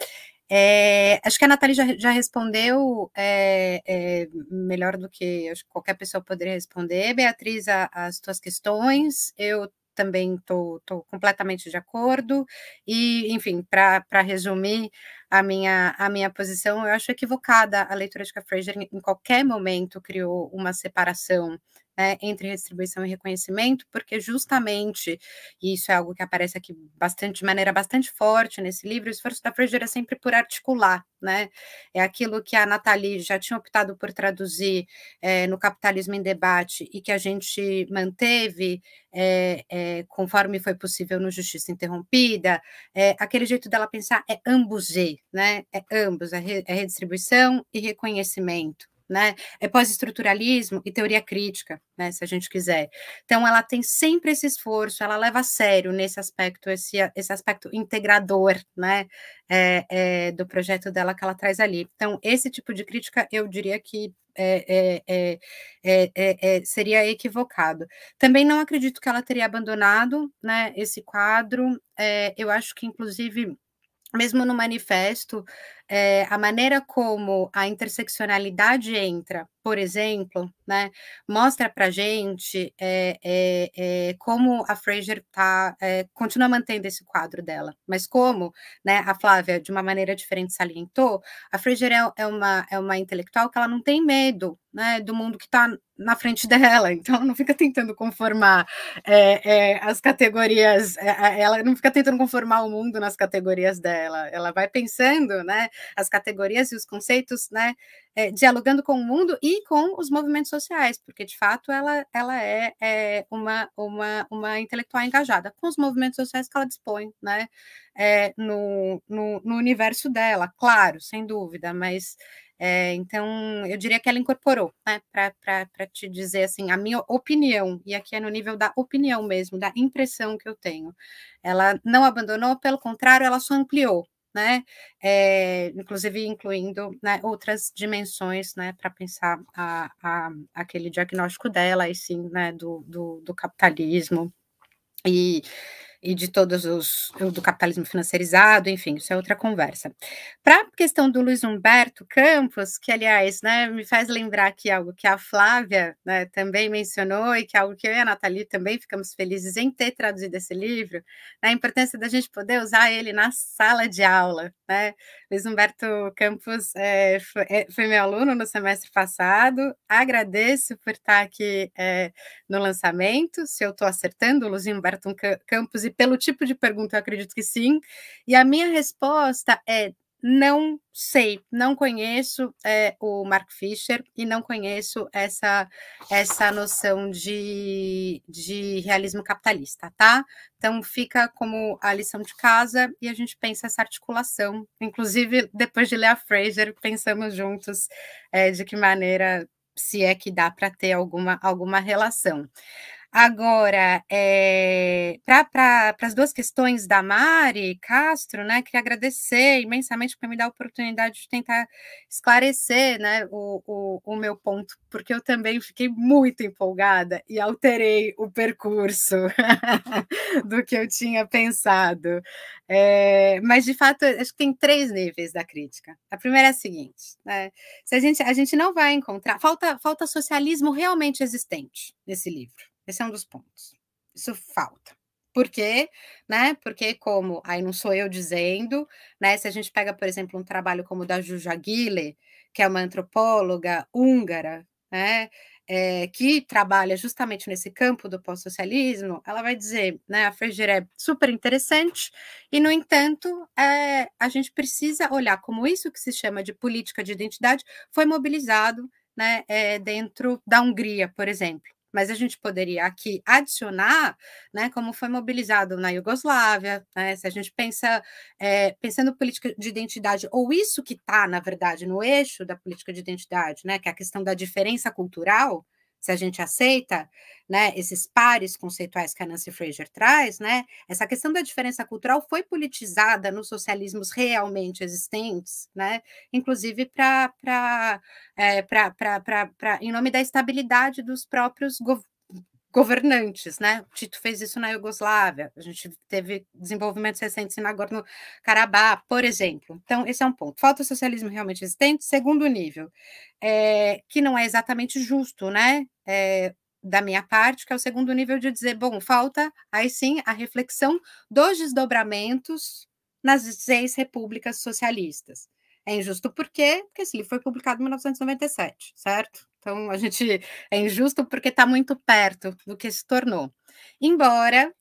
É, acho que a Nathalie já, já respondeu é, é, melhor do que qualquer pessoa poderia responder. Beatriz, a, as tuas questões. Eu também estou completamente de acordo. E, enfim, para resumir a minha, a minha posição, eu acho equivocada a leitura de que a Fraser, em qualquer momento, criou uma separação né, entre redistribuição e reconhecimento, porque justamente, e isso é algo que aparece aqui bastante, de maneira bastante forte nesse livro, o esforço da Fraser é sempre por articular, né? É aquilo que a Nathalie já tinha optado por traduzir é, no Capitalismo em Debate e que a gente manteve é, é, conforme foi possível no Justiça Interrompida, aquele jeito dela pensar é ambos, né? É ambos, é, é redistribuição e reconhecimento né? É pós-estruturalismo e teoria crítica, né? Se a gente quiser. Então, ela tem sempre esse esforço, ela leva a sério nesse aspecto, esse, esse aspecto integrador, né? É, é, do projeto dela que ela traz ali. Então, esse tipo de crítica, eu diria que é, é, é, é seria equivocado. Também não acredito que ela teria abandonado, né? Esse quadro, eu acho que, inclusive mesmo no manifesto, é, a maneira como a interseccionalidade entra, por exemplo, né, mostra para gente é, é, como a Fraser tá, continua mantendo esse quadro dela, mas como né, a Flávia, de uma maneira diferente, salientou, a Fraser é, é uma, é uma intelectual que ela não tem medo né, do mundo que está na frente dela, então ela não fica tentando conformar é, é, as categorias, é, ela não fica tentando conformar o mundo nas categorias dela, ela vai pensando, né, as categorias e os conceitos, né, é, dialogando com o mundo e com os movimentos sociais, porque de fato ela, ela é, é uma, uma, uma intelectual engajada com os movimentos sociais que ela dispõe, né, é, no, no, no universo dela, claro, sem dúvida, mas é, então, eu diria que ela incorporou, né, para te dizer assim, a minha opinião, e aqui é no nível da opinião mesmo, da impressão que eu tenho. Ela não abandonou, pelo contrário, ela só ampliou né? É, inclusive incluindo né, outras dimensões, né, para pensar a, a, aquele diagnóstico dela e sim, né, do, do, do capitalismo e e de todos os do capitalismo financiarizado, enfim, isso é outra conversa. Para a questão do Luiz Humberto Campos, que aliás, né, me faz lembrar aqui algo que a Flávia né, também mencionou e que é algo que eu e a Nathalie também ficamos felizes em ter traduzido esse livro, né, a importância da gente poder usar ele na sala de aula, né? Luiz Humberto Campos é, foi, é, foi, meu aluno no semestre passado, agradeço por estar aqui é, no lançamento, se eu estou acertando, Luiz Humberto Campos e pelo tipo de pergunta, eu acredito que sim. E a minha resposta é não sei, não conheço é, o Mark Fisher e não conheço essa, essa noção de, de realismo capitalista, tá? Então fica como a lição de casa e a gente pensa essa articulação. Inclusive, depois de ler a Fraser, pensamos juntos é, de que maneira, se é que dá para ter alguma, alguma relação. Agora, é, eh, para pra, as duas questões da Mari Castro, né, queria agradecer imensamente por me dar a oportunidade de tentar esclarecer né, o, o, o meu ponto, porque eu também fiquei muito empolgada e alterei o percurso do que eu tinha pensado. É, mas, de fato, acho que tem três níveis da crítica. A primeira é a seguinte: né, se a, gente, a gente não vai encontrar, falta, falta socialismo realmente existente nesse livro. Esse é um dos pontos. Isso falta. Por quê? Né? Porque, como aí não sou eu dizendo, né? Se a gente pega, por exemplo, um trabalho como o da Juja Gille, que é uma antropóloga húngara, né? É, que trabalha justamente nesse campo do pós-socialismo, ela vai dizer, né, a Ferger é super interessante, e, no entanto, é, a gente precisa olhar como isso que se chama de política de identidade foi mobilizado né, é, dentro da Hungria, por exemplo mas a gente poderia aqui adicionar, né, como foi mobilizado na Iugoslávia, né, se a gente pensa, é, pensando política de identidade, ou isso que está, na verdade, no eixo da política de identidade, né, que é a questão da diferença cultural, se a gente aceita né, esses pares conceituais que a Nancy Fraser traz, né, essa questão da diferença cultural foi politizada nos socialismos realmente existentes, né, inclusive para é, eh, em nome da estabilidade dos próprios governos governantes, né? O Tito fez isso na Iugoslávia, a gente teve desenvolvimentos recentes em Nagorno-Karabakh, por exemplo. Então, esse é um ponto. Falta o socialismo realmente existente. Segundo nível, é, que não é exatamente justo, né? É, da minha parte, que é o segundo nível de dizer, bom, falta aí sim a reflexão dos desdobramentos nas seis repúblicas socialistas. É injusto por quê? Porque esse livro foi publicado em 1997, certo? Então, a gente é injusto porque está muito perto do que se tornou. Embora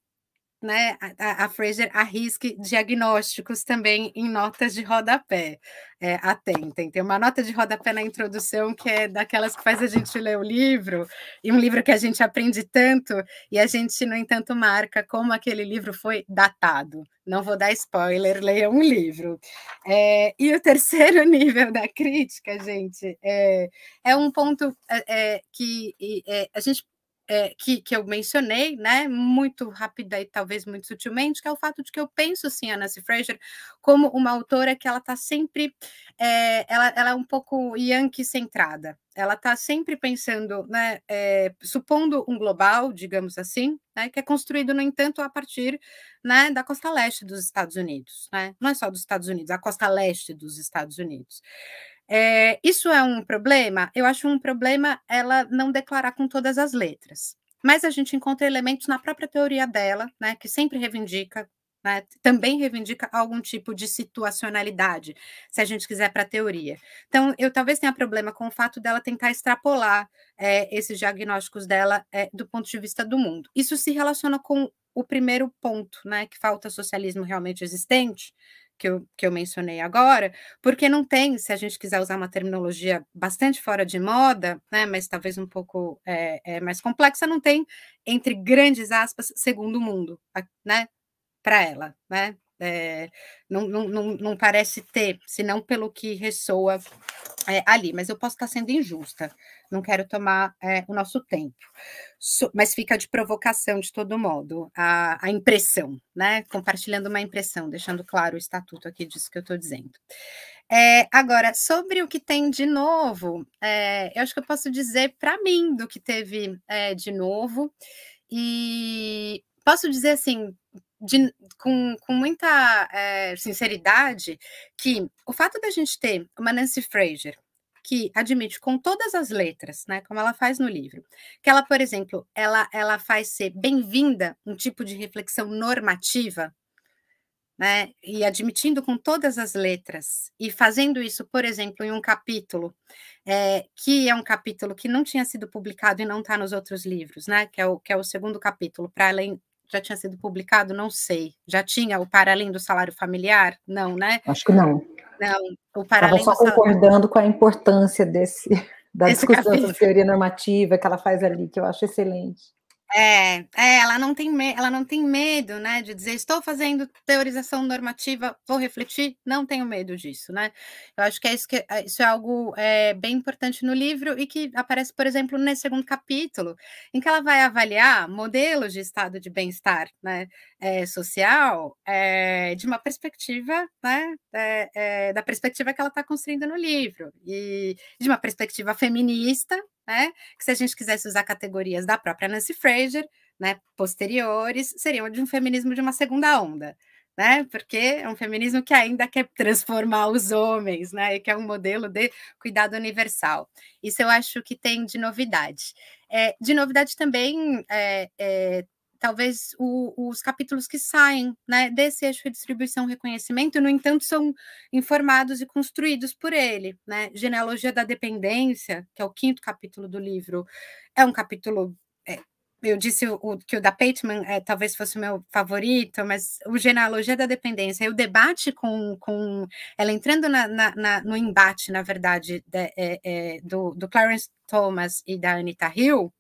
né, a, a Fraser arrisque diagnósticos também em notas de rodapé. É, atentem, tem uma nota de rodapé na introdução que é daquelas que faz a gente ler o livro, e um livro que a gente aprende tanto, e a gente, no entanto, marca como aquele livro foi datado. Não vou dar spoiler, leia um livro. É, e o terceiro nível da crítica, gente, é, é um ponto é, é, que é, a gente é, que, que eu mencionei, né, muito rápida e talvez muito sutilmente, que é o fato de que eu penso, assim, a Nancy Fraser como uma autora que ela está sempre, é, ela, ela é um pouco yankee-centrada, ela está sempre pensando, né, é, supondo um global, digamos assim, né, que é construído, no entanto, a partir né, da costa leste dos Estados Unidos, né? não é só dos Estados Unidos, a costa leste dos Estados Unidos. É, isso é um problema? Eu acho um problema ela não declarar com todas as letras. Mas a gente encontra elementos na própria teoria dela, né, que sempre reivindica, né, também reivindica algum tipo de situacionalidade, se a gente quiser para a teoria. Então, eu talvez tenha problema com o fato dela tentar extrapolar é, esses diagnósticos dela é, do ponto de vista do mundo. Isso se relaciona com o primeiro ponto, né, que falta socialismo realmente existente, que eu, que eu mencionei agora, porque não tem, se a gente quiser usar uma terminologia bastante fora de moda, né, mas talvez um pouco é, é mais complexa, não tem, entre grandes aspas, segundo mundo, né, para ela, né? é, não, não, não, parece ter, senão pelo que ressoa é, ali. Mas eu posso estar tá sendo injusta, não quero tomar é, o nosso tempo. So, mas fica de provocação, de todo modo, a, a, impressão, né? Compartilhando uma impressão, deixando claro o estatuto aqui disso que eu estou dizendo. agora, sobre o que tem de novo, eu acho que eu posso dizer para mim do que teve de novo. E posso dizer assim, de, com, com muita é, sinceridade que o fato da gente ter uma Nancy Fraser que admite com todas as letras, né, como ela faz no livro, que ela, por exemplo, ela, ela faz ser bem-vinda um tipo de reflexão normativa, né, e admitindo com todas as letras, e fazendo isso, por exemplo, em um capítulo, é, que é um capítulo que não tinha sido publicado e não está nos outros livros, né, que é o, que é o segundo capítulo, para além já tinha sido publicado? Não sei. Já tinha o para além do salário familiar? Não, né? Acho que não. Não, o para além só do concordando salário... com a importância desse da Esse discussão sobre teoria normativa que ela faz ali, que eu acho excelente. É, é, ela não tem me, ela não tem medo, né, de dizer estou fazendo teorização normativa, vou refletir, não tenho medo disso, né? Eu acho que é isso que é, isso é algo é, bem importante no livro e que aparece, por exemplo, nesse segundo capítulo, em que ela vai avaliar modelos de estado de bem-estar, né? é, social é, de uma perspectiva, né, é, da perspectiva que ela está construindo no livro, e de uma perspectiva feminista, né, que se a gente quisesse usar categorias da própria Nancy Fraser, né, posteriores, seriam de um feminismo de uma segunda onda. Né? Porque é um feminismo que ainda quer transformar os homens, né? E que é um modelo de cuidado universal. Isso eu acho que tem de novidade. É, de novidade também é, é, talvez o, os capítulos que saem né, desse eixo de distribuição reconhecimento, no entanto, são informados e construídos por ele. Né? Genealogia da Dependência, que é o quinto capítulo do livro, é um capítulo. É, eu disse o, que o da Pateman é, talvez fosse o meu favorito, mas o Genealogia da Dependência e o debate com, com ela entrando na, na, na, no embate, na verdade, de, é, é do, do Clarence Thomas e da Anita Hill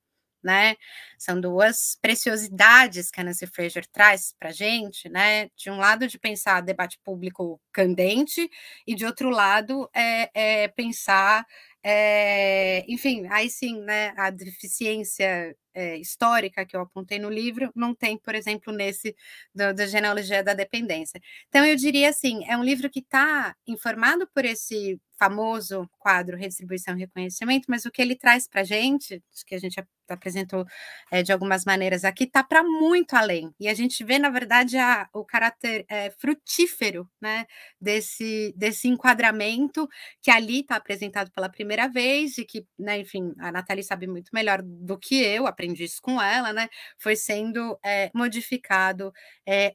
né? São duas preciosidades que a Nancy Fraser traz para a gente, né? De um lado, de pensar debate público candente, e de outro lado, é, é pensar, é, enfim, aí sim, né? A deficiência é, histórica que eu apontei no livro não tem, por exemplo, nesse da Genealogia da Dependência. Então, eu diria assim: é um livro que está informado por esse famoso quadro Redistribuição e Reconhecimento, mas o que ele traz para a gente, que a gente apresentou é, de algumas maneiras aqui, está para muito além. E a gente vê, na verdade, a, o caráter é, frutífero né, desse, desse enquadramento que ali está apresentado pela primeira vez e que, né, enfim, a Nathalie sabe muito melhor do que eu, aprendi isso com ela, né? Foi sendo é, modificado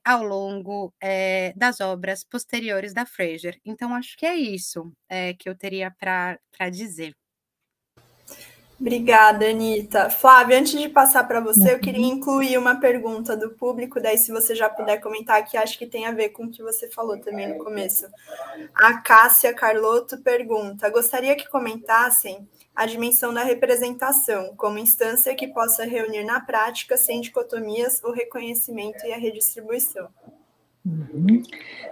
ao longo das obras posteriores da Fraser. Então, acho que é isso que eu teria para dizer. Obrigada, Anitta. Flávia, antes de passar para você, eu queria uhum. incluir uma pergunta do público, daí se você já puder comentar, que acho que tem a ver com o que você falou também no começo. A Cássia Carlotto pergunta: gostaria que comentassem a dimensão da representação, como instância que possa reunir na prática, sem dicotomias, o reconhecimento e a redistribuição. Uhum.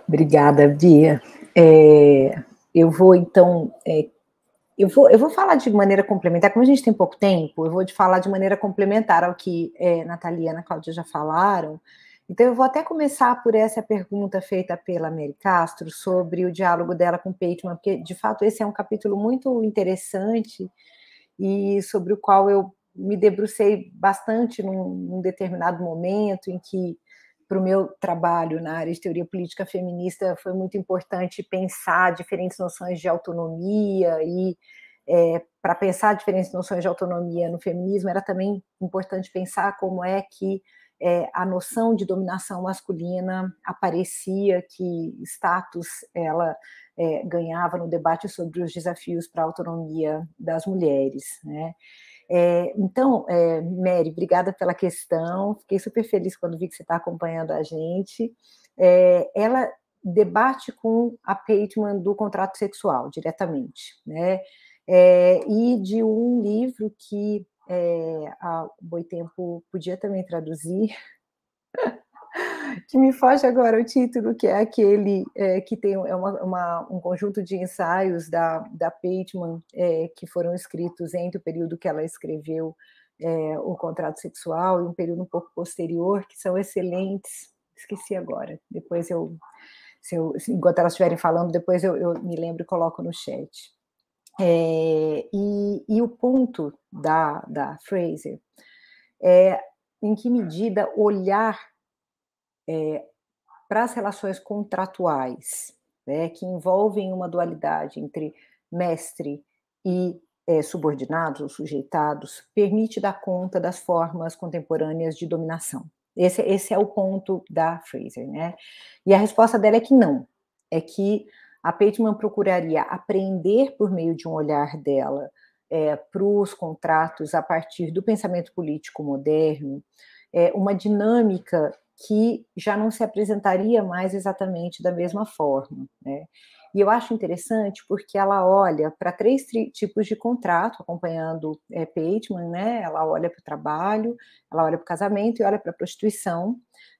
Obrigada, Bia. É, eu vou, então, é, eu, vou, eu vou falar de maneira complementar, como a gente tem pouco tempo, eu vou te falar de maneira complementar ao que é, Natalia e Ana Cláudia já falaram. Então, eu vou até começar por essa pergunta feita pela Mary Castro sobre o diálogo dela com Peitman, porque, de fato, esse é um capítulo muito interessante e sobre o qual eu me debrucei bastante num, num determinado momento em que para o meu trabalho na área de teoria política feminista foi muito importante pensar diferentes noções de autonomia e é, para pensar diferentes noções de autonomia no feminismo era também importante pensar como é que é, a noção de dominação masculina aparecia, que status ela é, ganhava no debate sobre os desafios para a autonomia das mulheres, né? É, então, é, Mary, obrigada pela questão. Fiquei super feliz quando vi que você está acompanhando a gente. É, ela debate com a Peitman do contrato sexual diretamente, né? É, e de um livro que é, a Boitempo podia também traduzir, que me foge agora o título, que é aquele é, que tem é uma, uma, um conjunto de ensaios da, da Pateman é, que foram escritos entre o período que ela escreveu é, o contrato sexual e um período um pouco posterior, que são excelentes. Esqueci agora, depois eu, se eu enquanto elas estiverem falando, depois eu, eu me lembro e coloco no chat. É, e, e, o ponto da, da Fraser é em que medida olhar é, para as relações contratuais, né, que envolvem uma dualidade entre mestre e é, subordinados ou sujeitados, permite dar conta das formas contemporâneas de dominação. Esse, esse é o ponto da Fraser, né? E a resposta dela é que não, é que a Peitman procuraria aprender por meio de um olhar dela é, para os contratos a partir do pensamento político moderno, é, uma dinâmica que já não se apresentaria mais exatamente da mesma forma. Né? E eu acho interessante porque ela olha para três tipos de contrato, acompanhando é, né? Ela olha para o trabalho, ela olha para o casamento e olha para a prostituição,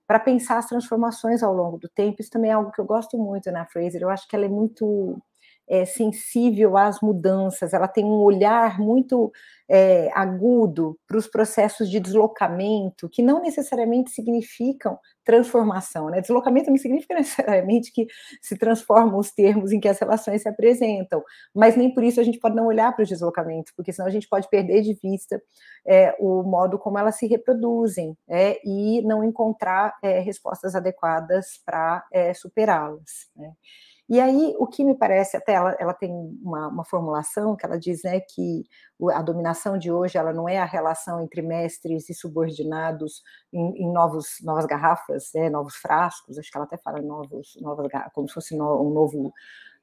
para pensar as transformações ao longo do tempo. Isso também é algo que eu gosto muito na Fraser. Eu acho que ela é muito é, sensível às mudanças, ela tem um olhar muito é, agudo para os processos de deslocamento, que não necessariamente significam transformação. Né? Deslocamento não significa necessariamente que se transformam os termos em que as relações se apresentam, mas nem por isso a gente pode não olhar para os deslocamentos, porque senão a gente pode perder de vista é, o modo como elas se reproduzem é, e não encontrar é, respostas adequadas para é, superá-las. Né? E aí, o que me parece, até ela, ela tem uma, uma, formulação que ela diz né, que a dominação de hoje ela não é a relação entre mestres e subordinados em, em novos, novas garrafas, né, novos frascos, acho que ela até fala novos, novas, como se fosse no, um novo.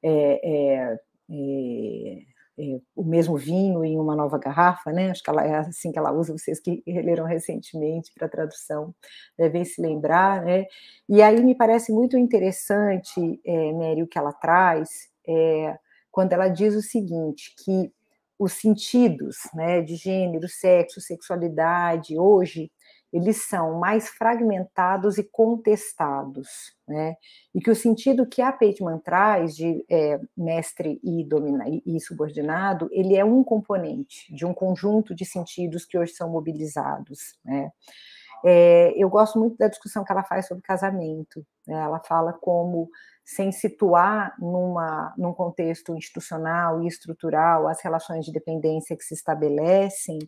É, é, é, é, o mesmo vinho em uma nova garrafa, né? Acho que ela é assim que ela usa, vocês que leram recentemente para a tradução devem se lembrar, né? E aí me parece muito interessante, é, eh, Mary, o que ela traz é, quando ela diz o seguinte, que os sentidos, né, de gênero, sexo, sexualidade, hoje eles são mais fragmentados e contestados, né? E que o sentido que a Peitman traz de é, mestre e, domina, e subordinado, ele é um componente de um conjunto de sentidos que hoje são mobilizados, né? É, eu gosto muito da discussão que ela faz sobre casamento. Né? Ela fala como, sem situar numa, num contexto institucional e estrutural as relações de dependência que se estabelecem,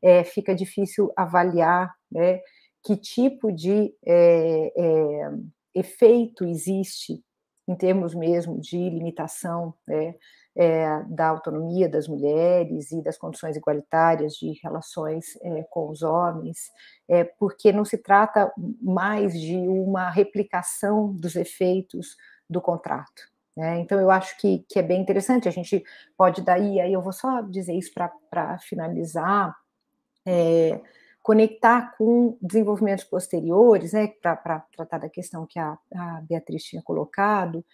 é, fica difícil avaliar né, que tipo de é, é efeito existe em termos mesmo de limitação né, é, da autonomia das mulheres e das condições igualitárias de relações é, com os homens, é, porque não se trata mais de uma replicação dos efeitos do contrato. Né? Então, eu acho que, que é bem interessante, a gente pode daí, aí eu vou só dizer isso para finalizar, é, conectar com desenvolvimentos posteriores, né, para tratar da questão que a, a Beatriz tinha colocado,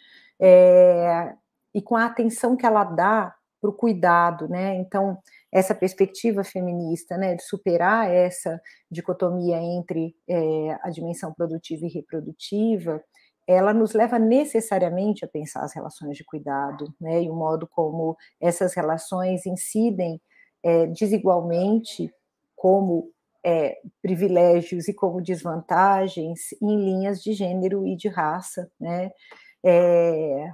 é, e com a atenção que ela dá para o cuidado, né? Então, essa perspectiva feminista, né, de superar essa dicotomia entre é, a dimensão produtiva e reprodutiva, ela nos leva necessariamente a pensar as relações de cuidado, né, e o modo como essas relações incidem é, desigualmente, como é, privilégios e como desvantagens em linhas de gênero e de raça, né? É,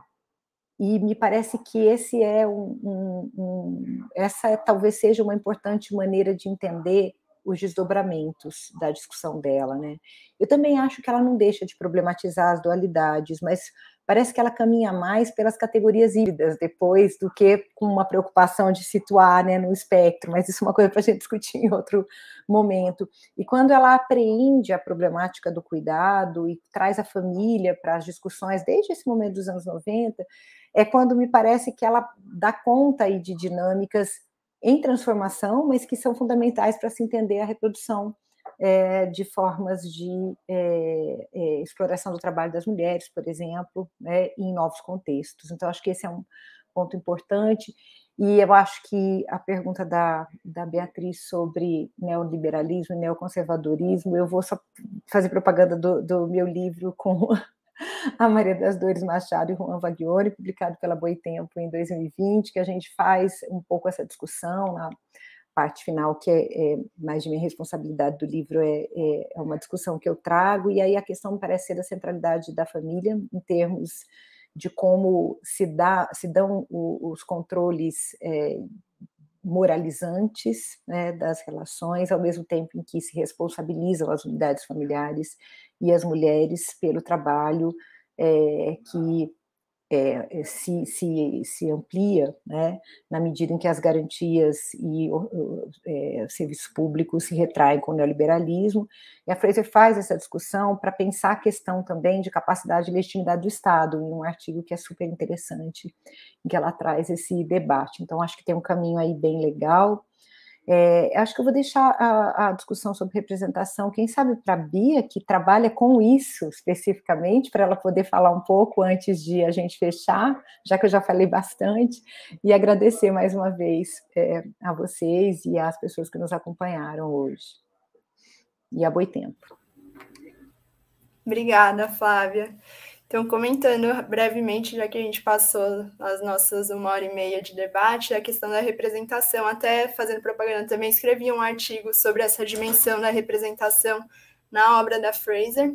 e me parece que esse é um, um, um, essa talvez seja uma importante maneira de entender os desdobramentos da discussão dela, né? Eu também acho que ela não deixa de problematizar as dualidades, mas parece que ela caminha mais pelas categorias híbridas depois do que com uma preocupação de situar né, no espectro, mas isso é uma coisa para a gente discutir em outro momento. E quando ela apreende a problemática do cuidado e traz a família para as discussões desde esse momento dos anos 90, é quando me parece que ela dá conta aí de dinâmicas em transformação, mas que são fundamentais para se entender a reprodução é, de formas de é, é, exploração do trabalho das mulheres, por exemplo, né, em novos contextos. Então, acho que esse é um ponto importante. E eu acho que a pergunta da, da Beatriz sobre neoliberalismo e neoconservadorismo, eu vou só fazer propaganda do, do meu livro com a Maria das Dores Machado e Juan Vaglione, publicado pela Boitempo em 2020, que a gente faz um pouco essa discussão na parte final, que é, é mais de minha responsabilidade do livro, é, é, é, uma discussão que eu trago, e aí a questão parece ser da centralidade da família, em termos de como se, dá, se dão o, os controles é, moralizantes né, das relações, ao mesmo tempo em que se responsabilizam as unidades familiares e as mulheres pelo trabalho é, que é, se, se, se, amplia né, na medida em que as garantias e é, serviços públicos se retraem com o neoliberalismo. E a Fraser faz essa discussão para pensar a questão também de capacidade e legitimidade do Estado, em um artigo que é super interessante, em que ela traz esse debate. Então, acho que tem um caminho aí bem legal é, acho que eu vou deixar a, a discussão sobre representação, quem sabe, para a Bia, que trabalha com isso especificamente, para ela poder falar um pouco antes de a gente fechar, já que eu já falei bastante, e agradecer mais uma vez é, a vocês e às pessoas que nos acompanharam hoje. E a Boitempo. Obrigada, Flávia. Então, comentando brevemente, já que a gente passou as nossas uma hora e meia de debate, a questão da representação, até fazendo propaganda, também escrevi um artigo sobre essa dimensão da representação na obra da Fraser,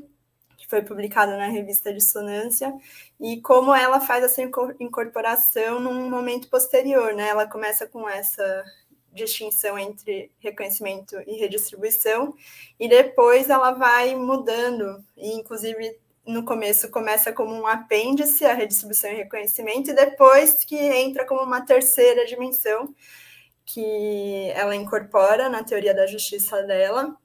que foi publicada na revista Dissonância, e como ela faz essa incorporação num momento posterior, né? Ela começa com essa distinção entre reconhecimento e redistribuição, e depois ela vai mudando, e inclusive no começo começa como um apêndice, à redistribuição e reconhecimento, e depois que entra como uma terceira dimensão, que ela incorpora na teoria da justiça dela.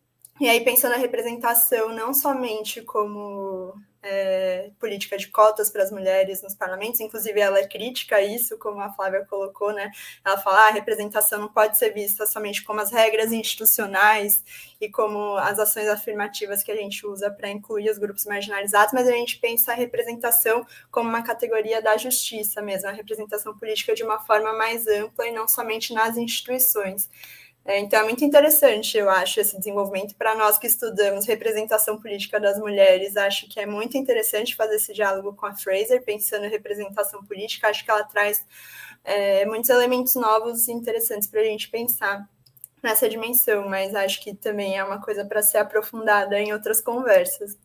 E aí, pensando na representação não somente como é, política de cotas para as mulheres nos parlamentos, inclusive ela é crítica a isso, como a Flávia colocou, né? Ela fala ah, a representação não pode ser vista somente como as regras institucionais e como as ações afirmativas que a gente usa para incluir os grupos marginalizados, mas a gente pensa a representação como uma categoria da justiça mesmo, a representação política de uma forma mais ampla e não somente nas instituições. É, então, é muito interessante, eu acho, esse desenvolvimento. Para nós que estudamos representação política das mulheres, acho que é muito interessante fazer esse diálogo com a Fraser, pensando em representação política. Acho que ela traz é, muitos elementos novos e interessantes para a gente pensar nessa dimensão, mas acho que também é uma coisa para ser aprofundada em outras conversas.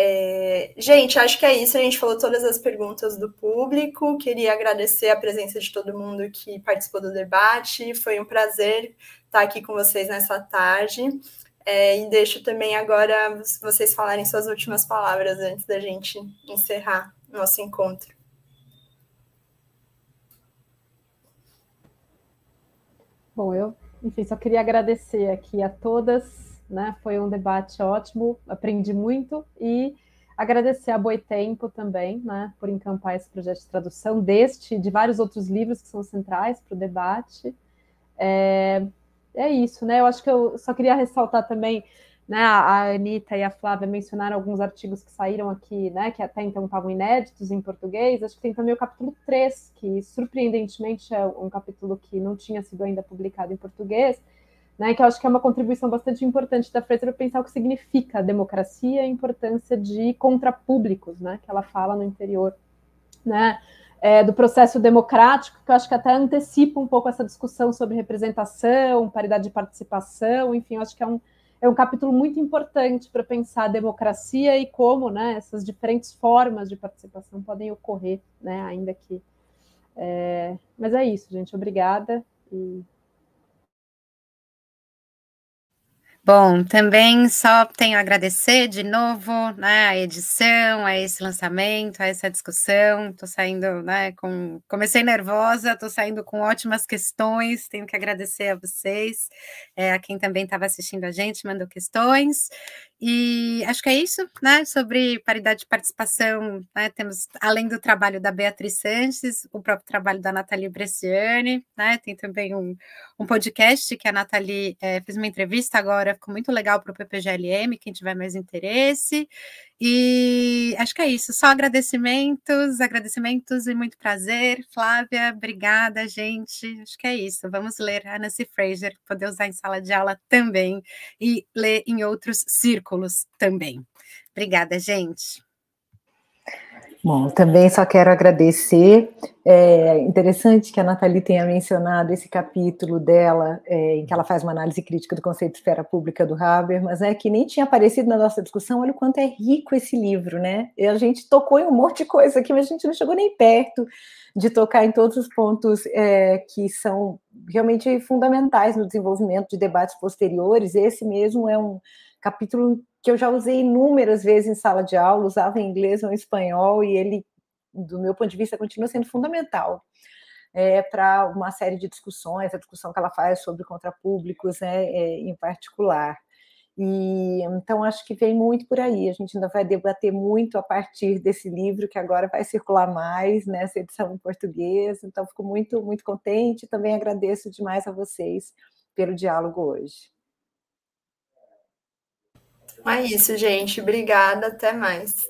É, gente, acho que é isso. A gente falou todas as perguntas do público. Queria agradecer a presença de todo mundo que participou do debate. Foi um prazer estar aqui com vocês nessa tarde. É, e deixo também agora vocês falarem suas últimas palavras antes da gente encerrar nosso encontro. Bom, eu, enfim, só queria agradecer aqui a todas né? Foi um debate ótimo, aprendi muito e agradecer a Boitempo também, né, por encampar esse projeto de tradução deste e de vários outros livros que são centrais para o debate. É, é isso, né? Eu acho que eu só queria ressaltar também, né, a Anitta e a Flávia mencionaram alguns artigos que saíram aqui, né, que até então estavam inéditos em português. Acho que tem também o capítulo 3, que surpreendentemente é um capítulo que não tinha sido ainda publicado em português, né, que eu acho que é uma contribuição bastante importante da Fraser pensar o que significa a democracia e a importância de contrapúblicos, né, que ela fala no interior, né, é, do processo democrático, que eu acho que até antecipa um pouco essa discussão sobre representação, paridade de participação, enfim, eu acho que é um, é um capítulo muito importante para pensar a democracia e como né, essas diferentes formas de participação podem ocorrer, né, ainda que. É, mas é isso, gente. Obrigada e Bom, também só tenho a agradecer de novo né, a edição, a esse lançamento, a essa discussão. Estou saindo, né, com. Comecei nervosa, estou saindo com ótimas questões. Tenho que agradecer a vocês, é, a quem também estava assistindo a gente, mandou questões. E acho que é isso, né? Sobre paridade de participação, né? Temos, além do trabalho da Beatriz Sanches, o próprio trabalho da Nathalie Bresciani, né? Tem também um, um podcast que a Nathalie é, fez uma entrevista agora, ficou muito legal para o PPGLM, quem tiver mais interesse. E acho que é isso, só agradecimentos, agradecimentos e muito prazer. Flávia, obrigada, gente. Acho que é isso. Vamos ler a Nancy Fraser, poder usar em sala de aula também e ler em outros círculos também. Obrigada, gente. Bom, também só quero agradecer. É interessante que a Nathalie tenha mencionado esse capítulo dela, é, em que ela faz uma análise crítica do conceito de esfera pública do Habermas, é né, que nem tinha aparecido na nossa discussão. Olha o quanto é rico esse livro, né? E a gente tocou em um monte de coisa aqui, mas a gente não chegou nem perto de tocar em todos os pontos é, que são realmente fundamentais no desenvolvimento de debates posteriores. Esse mesmo é um capítulo que eu já usei inúmeras vezes em sala de aula, usava em inglês ou em espanhol, e ele, do meu ponto de vista, continua sendo fundamental. É, para uma série de discussões, a discussão que ela faz sobre contrapúblicos né, é, em particular. E então acho que vem muito por aí. A gente ainda vai debater muito a partir desse livro que agora vai circular mais nessa né, edição em português. Então fico muito muito contente. Também agradeço demais a vocês pelo diálogo hoje. É isso, gente. Obrigada. Até mais.